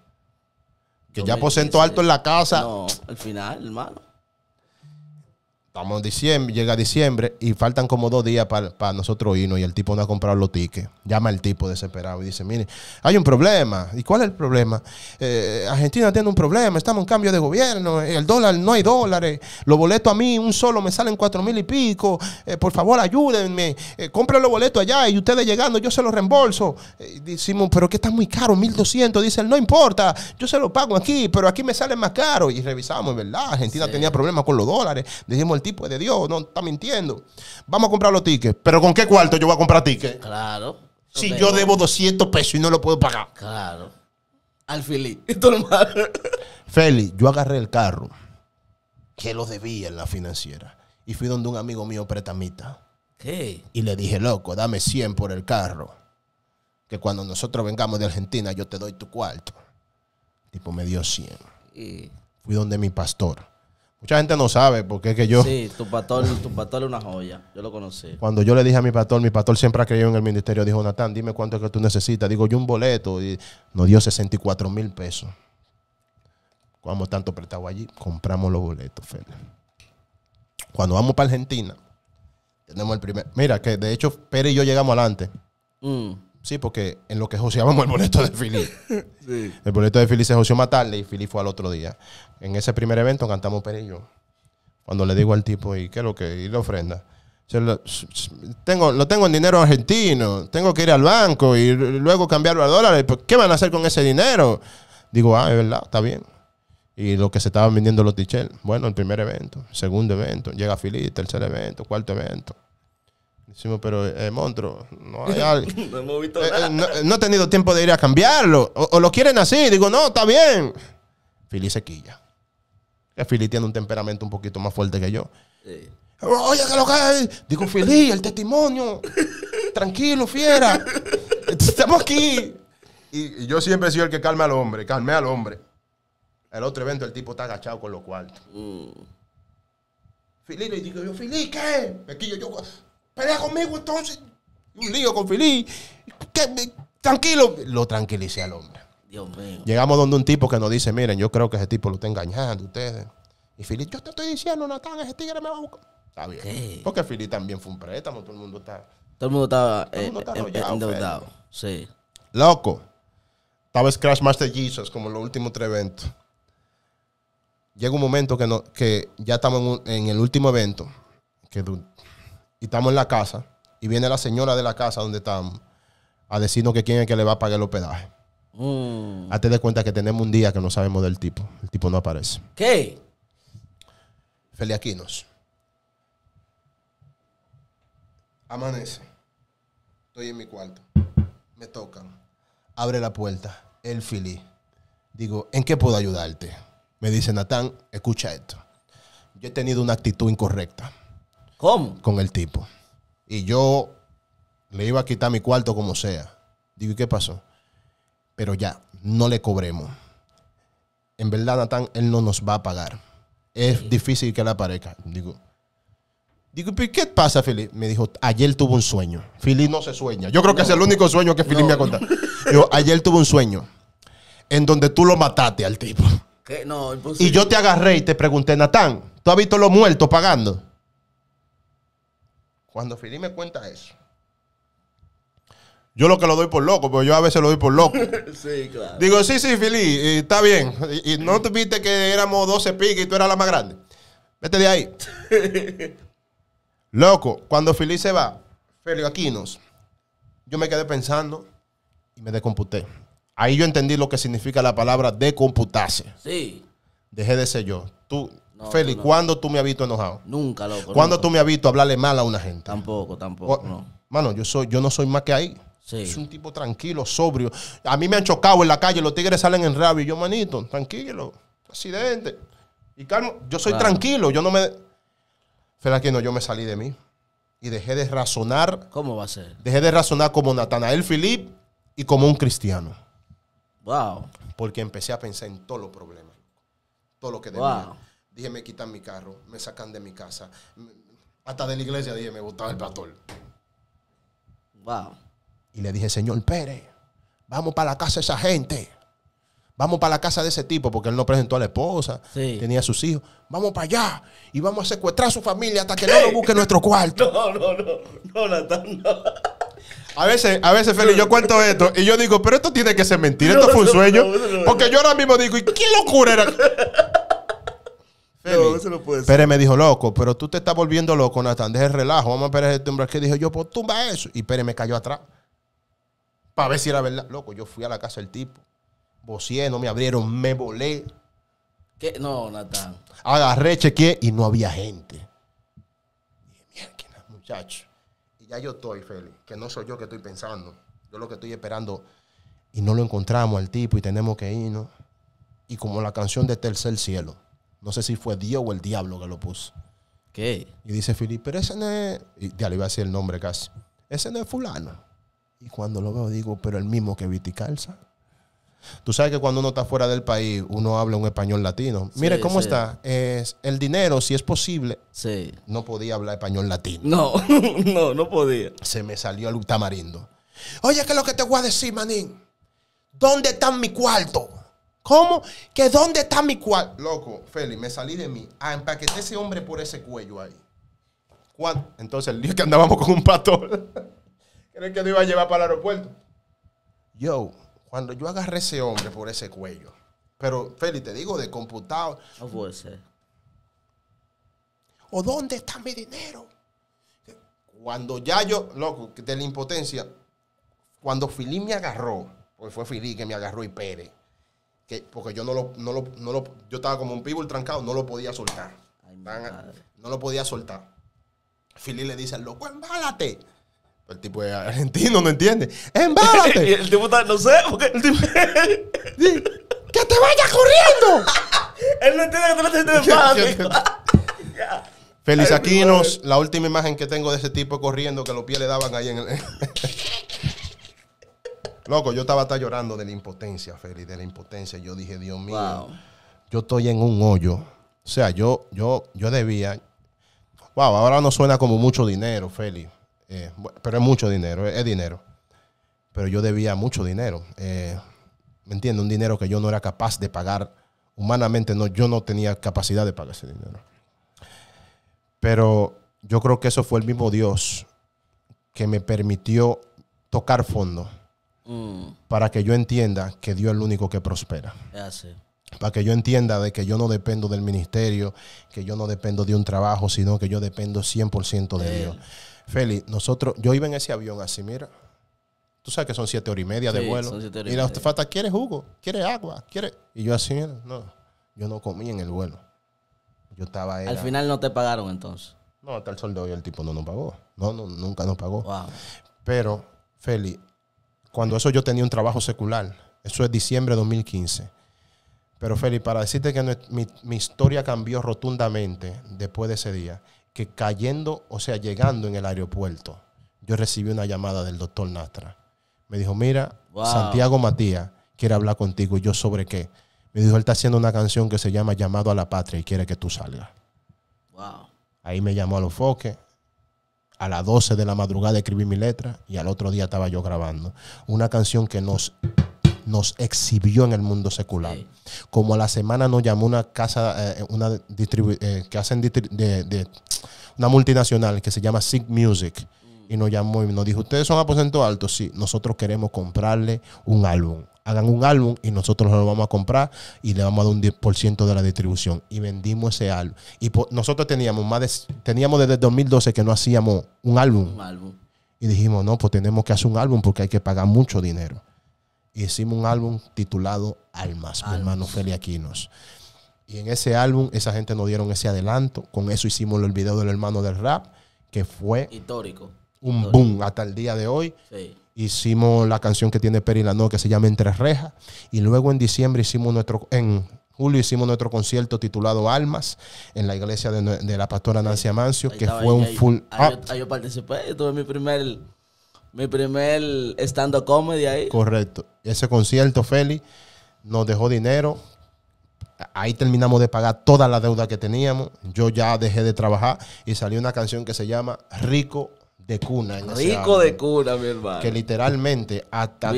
Que ya posento alto en la casa. No, al final, hermano estamos en diciembre, llega diciembre y faltan como dos días para nosotros irnos y el tipo no ha comprado los tickets. Llama el tipo desesperado y dice, mire, hay un problema. ¿Y cuál es el problema? Eh, Argentina tiene un problema, estamos en cambio de gobierno, eh, el dólar, no hay dólares, los boletos a mí un solo me salen cuatro mil y pico, eh, por favor ayúdenme, compren los boletos allá y ustedes llegando yo se los reembolso. decimos, pero que está muy caro, 1200, dice no importa, yo se lo pago aquí, pero aquí me sale más caro. Y revisamos, ¿verdad? Argentina tenía problemas con los dólares. Dijimos, tipo es de Dios, no está mintiendo. Vamos a comprar los tickets. Pero ¿con qué cuarto yo voy a comprar tickets? Claro. Si yo debo 200 pesos y no lo puedo pagar. Claro. Al Al Feli, yo agarré el carro que lo debía en la financiera y fui donde un amigo mío pretamita. ¿Qué? Y le dije, loco, dame 100 por el carro. Que cuando nosotros vengamos de Argentina, yo te doy tu cuarto. tipo me dio 100. Y... Fui donde mi pastor. Mucha gente no sabe porque es que yo. Sí, tu pastor, es una joya. Yo lo conocí. Cuando yo le dije a mi pastor, mi pastor siempre ha creído en el ministerio. Dijo, Natán, dime cuánto es que tú necesitas. Digo, yo un boleto. Y nos dio 64 mil pesos. Cuando tanto prestado allí, compramos los boletos, Cuando vamos para Argentina, tenemos el primer. Mira, que de hecho, Pérez y yo llegamos adelante. Mm. Sí, porque en lo que joseábamos el boleto de Philly. El boleto de Philly se joseó más tarde y Philly fue al otro día. En ese primer evento cantamos Pérez Cuando le digo al tipo, ¿y qué es lo que? Y la ofrenda. Lo tengo, lo tengo en dinero argentino, tengo que ir al banco y luego cambiarlo a dólares. Pues, ¿Qué van a hacer con ese dinero? Digo, ah, es verdad, está bien. Y lo que se estaban vendiendo los tichel. Bueno, el primer evento, segundo evento, llega Fili, tercer evento, cuarto evento. Decimos, pero el eh, monstruo, no hay algo. Eh, eh, no he tenido tiempo de ir a cambiarlo. O, lo quieren así. Digo, no, está bien. Fili se quilla. Que Fili tiene un temperamento un poquito más fuerte que yo. Oye, que lo Digo, Fili, el testimonio. Tranquilo, fiera. Estamos aquí. Y, yo siempre he sido el que calma al hombre. Calme al hombre. El otro evento, el tipo está agachado con los cuartos. Mm. le digo yo, Fili, ¿qué? Me yo, yo pelea conmigo entonces. Un lío con Fili. Tranquilo. Lo tranquilicé al hombre. Dios mío. Llegamos donde un tipo que nos dice, miren, yo creo que ese tipo lo está engañando ustedes. Y Fili, yo te estoy diciendo, Natán, ese tigre me va a buscar. Está bien. Porque Fili también fue un préstamo, todo el mundo está... Todo el mundo estaba eh, eh, endeudado. sí. Loco. Estaba Crash Master Jesus como los últimos tres eventos. Llega un momento que, no, que ya estamos en, en el último evento. Que y estamos en la casa y viene la señora de la casa donde estamos a decirnos que quién es que le va a pagar el hospedaje. Mm. Hazte de cuenta que tenemos un día que no sabemos del tipo. El tipo no aparece. ¿Qué? Feliaquinos. Amanece. Estoy en mi cuarto. Me tocan. Abre la puerta. El filí. Digo, ¿en qué puedo ayudarte? Me dice Natán, escucha esto. Yo he tenido una actitud incorrecta. Con el tipo. Y yo le iba a quitar mi cuarto como sea. Digo, ¿y qué pasó? Pero ya, no le cobremos. En verdad, Natán, él no nos va a pagar. Es difícil que la aparezca. Digo, Digo, ¿qué pasa, Filipe? Me dijo, ayer tuvo un sueño. fili no se sueña. Yo creo que es el único sueño que Filipe me ha contado. Digo, ayer tuvo un sueño en donde tú lo mataste al tipo. No, Y yo te agarré y te pregunté, Natán, ¿tú has visto los muertos pagando? Cuando Fili me cuenta eso, yo lo que lo doy por loco, pero yo a veces lo doy por loco. sí, claro. Digo, sí, sí, Fili, está bien. Y, no tuviste que éramos 12 piques y tú eras la más grande. Vete de ahí. loco, cuando Fili se va, aquí Aquinos, yo me quedé pensando y me decomputé. Ahí yo entendí lo que significa la palabra decomputarse. Sí. Dejé de ser yo. Tú, Feli, ¿cuándo tú me has visto enojado? Nunca, loco. ¿Cuándo tú me has visto hablarle mal a una gente? Tampoco, tampoco. no. Mano, yo, soy, yo no soy más que ahí. Sí. Es un tipo tranquilo, sobrio. A mí me han chocado en la calle, los tigres salen en rabia. Y yo, manito, tranquilo, accidente. Y calmo, yo soy tranquilo, yo no me. aquí no, yo me salí de mí. Y dejé de razonar. ¿Cómo va a ser? Dejé de razonar como Natanael Filip y como un cristiano. Wow. Porque empecé a pensar en todos los problemas, todo lo que debía. Wow. Dije, me quitan mi carro, me sacan de mi casa. Hasta de la iglesia dije, me gustaba el pastor. Wow. Y le dije, Señor Pérez, vamos para la casa de esa gente. Vamos para la casa de ese tipo, porque él no presentó a la esposa, tenía sus hijos. Vamos para allá y vamos a secuestrar a su familia hasta que no lo busque nuestro cuarto. No, no, no, no, A veces, a veces, Feli, yo cuento esto y yo digo, pero esto tiene que ser mentira, esto fue un sueño. porque yo ahora mismo digo, ¿y qué locura era? Pero Pérez me dijo, loco, pero tú te estás volviendo loco, Natán. Deja el relajo. Vamos a Pérez este hombre que dijo, yo, pues tumba eso. Y Pérez me cayó atrás. Para ver si era verdad. Loco, yo fui a la casa del tipo. Vocié, no me abrieron, me volé. ¿Qué? No, Natán. Agarré, chequeé y no había gente. Dije, mierda, muchacho. Y ya yo estoy, Félix, que no soy yo que estoy pensando. Yo lo que estoy esperando. Y no lo encontramos al tipo y tenemos que irnos. Y como la canción de Tercer Cielo no sé si fue Dios o el diablo que lo puso. ¿Qué? Y dice Filipe, pero ese no es... Y ya le iba a decir el nombre casi. Ese no es fulano. Y cuando lo veo digo, pero el mismo que Viti Calza. Tú sabes que cuando uno está fuera del país, uno habla un español latino. Mire cómo está. Es, el dinero, si es posible, sí. no podía hablar español latino. No, no, no podía. Se me salió el tamarindo. Oye, ¿qué es lo que te voy a decir, manín? ¿Dónde está mi cuarto? ¿Cómo? ¿Que dónde está mi cuadro? Loco, Feli, me salí de mí. Ah, empaqueté ese hombre por ese cuello ahí. ¿Cuándo? Entonces el día que andábamos con un pastor, ¿crees que lo iba a llevar para el aeropuerto? Yo, cuando yo agarré ese hombre por ese cuello, pero Feli, te digo, de computador. No puede ser. ¿O dónde está mi dinero? Cuando ya yo, loco, de la impotencia, cuando Filí me agarró, pues fue Filí que me agarró y Pérez que, porque yo no lo, no lo, no lo, yo estaba como un pívot trancado, no lo podía soltar. no lo podía soltar. Philly le dice al loco, embálate. El tipo es argentino, no entiende. ¡Embálate! y el tipo está, no sé, porque el tipo... ¡Que te vayas corriendo! Él no entiende que tú no te embálate. Feliz Aquinos, la última imagen que tengo de ese tipo corriendo, que los pies le daban ahí en el... Loco, yo estaba hasta llorando de la impotencia, Feli, de la impotencia. Yo dije, Dios mío, yo estoy en un hoyo. O sea, yo, yo, yo debía. Wow, ahora no suena como mucho dinero, Feli. Eh, pero es mucho dinero, es, dinero. Pero yo debía mucho dinero. Eh, ¿Me entiendes? Un dinero que yo no era capaz de pagar. Humanamente, no, yo no tenía capacidad de pagar ese dinero. Pero yo creo que eso fue el mismo Dios que me permitió tocar fondo Mm. para que yo entienda que Dios es el único que prospera. Para que yo entienda de que yo no dependo del ministerio, que yo no dependo de un trabajo, sino que yo dependo 100% de Dios. Feli, nosotros, yo iba en ese avión así, mira. Tú sabes que son siete horas y media de vuelo. Mira, y, falta ¿quiere jugo? ¿Quiere agua? ¿Quiere? Y yo así, no. Yo no comí en el vuelo. Yo estaba Al final no te pagaron entonces. No, hasta el sol de hoy el tipo no nos pagó. No, nunca nos pagó. Pero, Feli, cuando eso yo tenía un trabajo secular. Eso es diciembre de 2015. Pero Felipe, para decirte que mi, historia cambió rotundamente después de ese día, que cayendo, o sea, llegando en el aeropuerto, yo recibí una llamada del doctor Nastra. Me dijo, mira, Santiago Matías quiere hablar contigo. ¿Y yo sobre qué? Me dijo, él está haciendo una canción que se llama Llamado a la Patria y quiere que tú salgas. Ahí me llamó a los foques, a las 12 de la madrugada escribí mi letra y al otro día estaba yo grabando. Una canción que nos, nos exhibió en el mundo secular. Como a la semana nos llamó una casa, eh, una eh, que hacen de, una multinacional que se llama Sig Music y nos llamó y nos dijo, ustedes son aposento alto, sí, nosotros queremos comprarle un álbum. Hagan un álbum y nosotros lo vamos a comprar y le vamos a dar un 10% de la distribución. Y vendimos ese álbum. Y nosotros teníamos más teníamos desde 2012 que no hacíamos un álbum. Y dijimos, no, pues tenemos que hacer un álbum porque hay que pagar mucho dinero. Y hicimos un álbum titulado Almas, hermano Feli Aquinos. Y en ese álbum, esa gente nos dieron ese adelanto. Con eso hicimos el video del hermano del rap, que fue. Histórico un boom hasta el día de hoy. Hicimos la canción que tiene Peri Lano que se llama Entre Rejas. Y luego en diciembre hicimos nuestro, en julio hicimos nuestro concierto titulado Almas en la iglesia de, la pastora Nancy Amancio, que fue un full ah, ahí, yo participé, tuve mi primer, mi primer stand-up comedy ahí. Correcto. Ese concierto, Feli, nos dejó dinero. Ahí terminamos de pagar toda la deuda que teníamos. Yo ya dejé de trabajar y salió una canción que se llama Rico de cuna. Rico de cuna, mi hermano. Que literalmente hasta,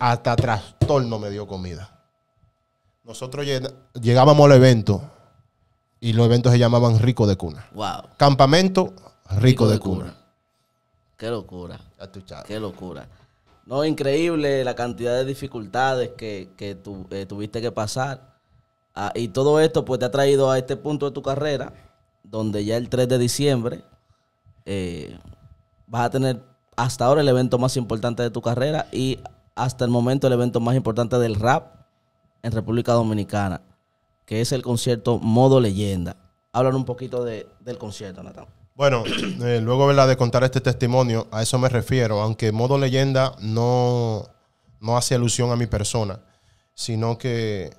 hasta trastorno me dio comida. Nosotros llegábamos al evento y los eventos se llamaban Rico de cuna. Wow. Campamento Rico, de, cuna. Qué locura. Qué locura. No, increíble la cantidad de dificultades que, que eh, tuviste que pasar. Ah, y todo esto pues te ha traído a este punto de tu carrera, donde ya el 3 de diciembre eh, vas a tener hasta ahora el evento más importante de tu carrera y hasta el momento el evento más importante del rap en República Dominicana, que es el concierto Modo Leyenda. Hablan un poquito del concierto, Natán. Bueno, eh, luego de contar este testimonio, a eso me refiero, aunque modo leyenda no, no hace alusión a mi persona, sino que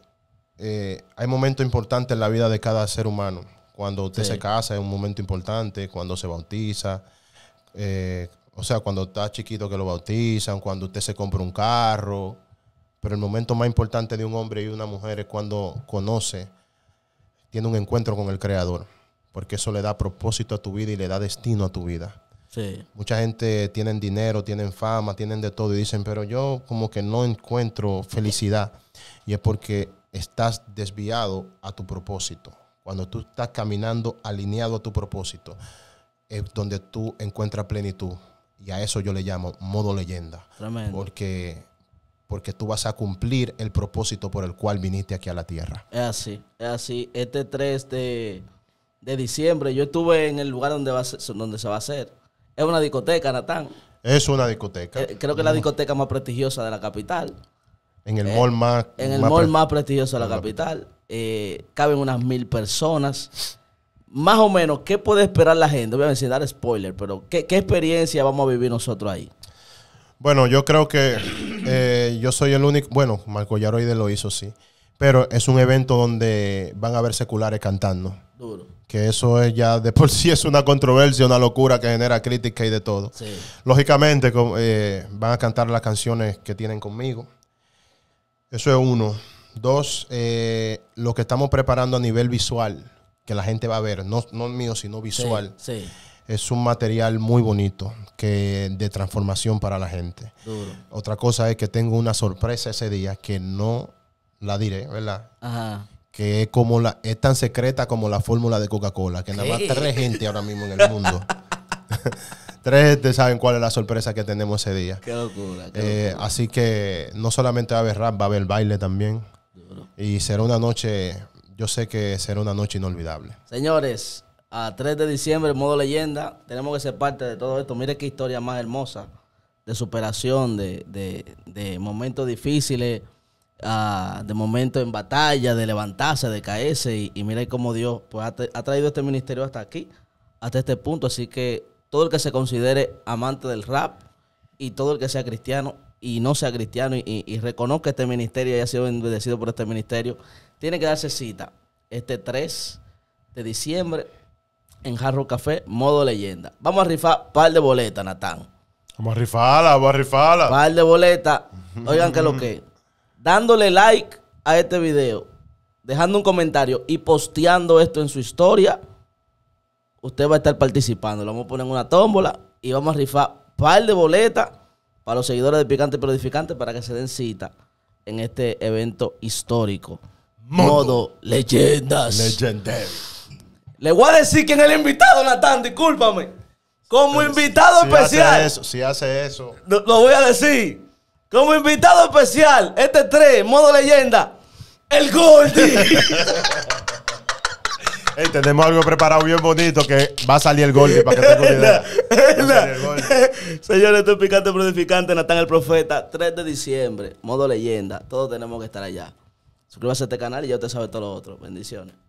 eh, hay momentos importantes en la vida de cada ser humano. Cuando usted se casa es un momento importante, cuando se bautiza, eh, o sea, cuando estás chiquito que lo bautizan, cuando usted se compra un carro, pero el momento más importante de un hombre y una mujer es cuando conoce, tiene un encuentro con el Creador, porque eso le da propósito a tu vida y le da destino a tu vida. Sí. Mucha gente tienen dinero, tienen fama, tienen de todo y dicen, pero yo como que no encuentro felicidad. Y es porque estás desviado a tu propósito. Cuando tú estás caminando alineado a tu propósito, eh, donde tú encuentras plenitud. Y a eso yo le llamo modo leyenda. Porque, porque tú vas a cumplir el propósito por el cual viniste aquí a la tierra. Es así, es así. Este 3 de, diciembre yo estuve en el lugar donde, va donde se va a hacer. Es una discoteca, Natán. Es una discoteca. Eh, creo que es la discoteca más prestigiosa de la capital. En el eh, mall más... En el mall más prestigioso de la, capital. caben unas mil personas más o menos, ¿qué puede esperar la gente? Voy a mencionar spoiler, pero ¿qué, experiencia vamos a vivir nosotros ahí? Bueno, yo creo que eh, yo soy el único. Bueno, Marco Yaroide lo hizo, sí. Pero es un evento donde van a ver seculares cantando. Duro. Que eso es ya de por sí es una controversia, una locura que genera crítica y de todo. Lógicamente, eh, van a cantar las canciones que tienen conmigo. Eso es uno. Dos, eh, lo que estamos preparando a nivel visual que la gente va a ver, no, no mío, sino visual. Sí, Es un material muy bonito que de transformación para la gente. Otra cosa es que tengo una sorpresa ese día que no la diré, ¿verdad? Ajá. Que es como la, es tan secreta como la fórmula de Coca-Cola, que nada más tres gente ahora mismo en el mundo. tres gente saben cuál es la sorpresa que tenemos ese día. Qué eh, Así que no solamente va a haber rap, va a haber baile también. Y será una noche yo sé que será una noche inolvidable. Señores, a 3 de diciembre, modo leyenda, tenemos que ser parte de todo esto. Mire qué historia más hermosa de superación, de, de, de momentos difíciles, ah, de momentos en batalla, de levantarse, de caerse. Y, mire cómo Dios pues, ha, traído este ministerio hasta aquí, hasta este punto. Así que todo el que se considere amante del rap y todo el que sea cristiano y no sea cristiano y, reconozca este ministerio y haya sido bendecido por este ministerio, tiene que darse cita este 3 de diciembre en Jarro Café, modo leyenda. Vamos a rifar par de boletas, Natán. Vamos a rifarla, vamos a rifarla. Par de boletas. Oigan que lo que. Dándole like a este video, dejando un comentario y posteando esto en su historia, usted va a estar participando. Lo vamos a poner en una tómbola y vamos a rifar par de boletas para los seguidores de Picante y Prodificante para que se den cita en este evento histórico. Modo, leyenda leyendas. Le voy a decir quién es el invitado, Natán, discúlpame. Como invitado especial. eso, si hace eso. Lo, voy a decir. Como invitado especial, este 3, modo leyenda, el golpe tenemos algo preparado bien bonito que va a salir el golpe para que tengan una Señores, esto es Picante Prodificante, Natán el Profeta, 3 de diciembre, modo leyenda. Todos tenemos que estar allá. Suscríbase a este canal y ya usted sabe todo lo otro. Bendiciones.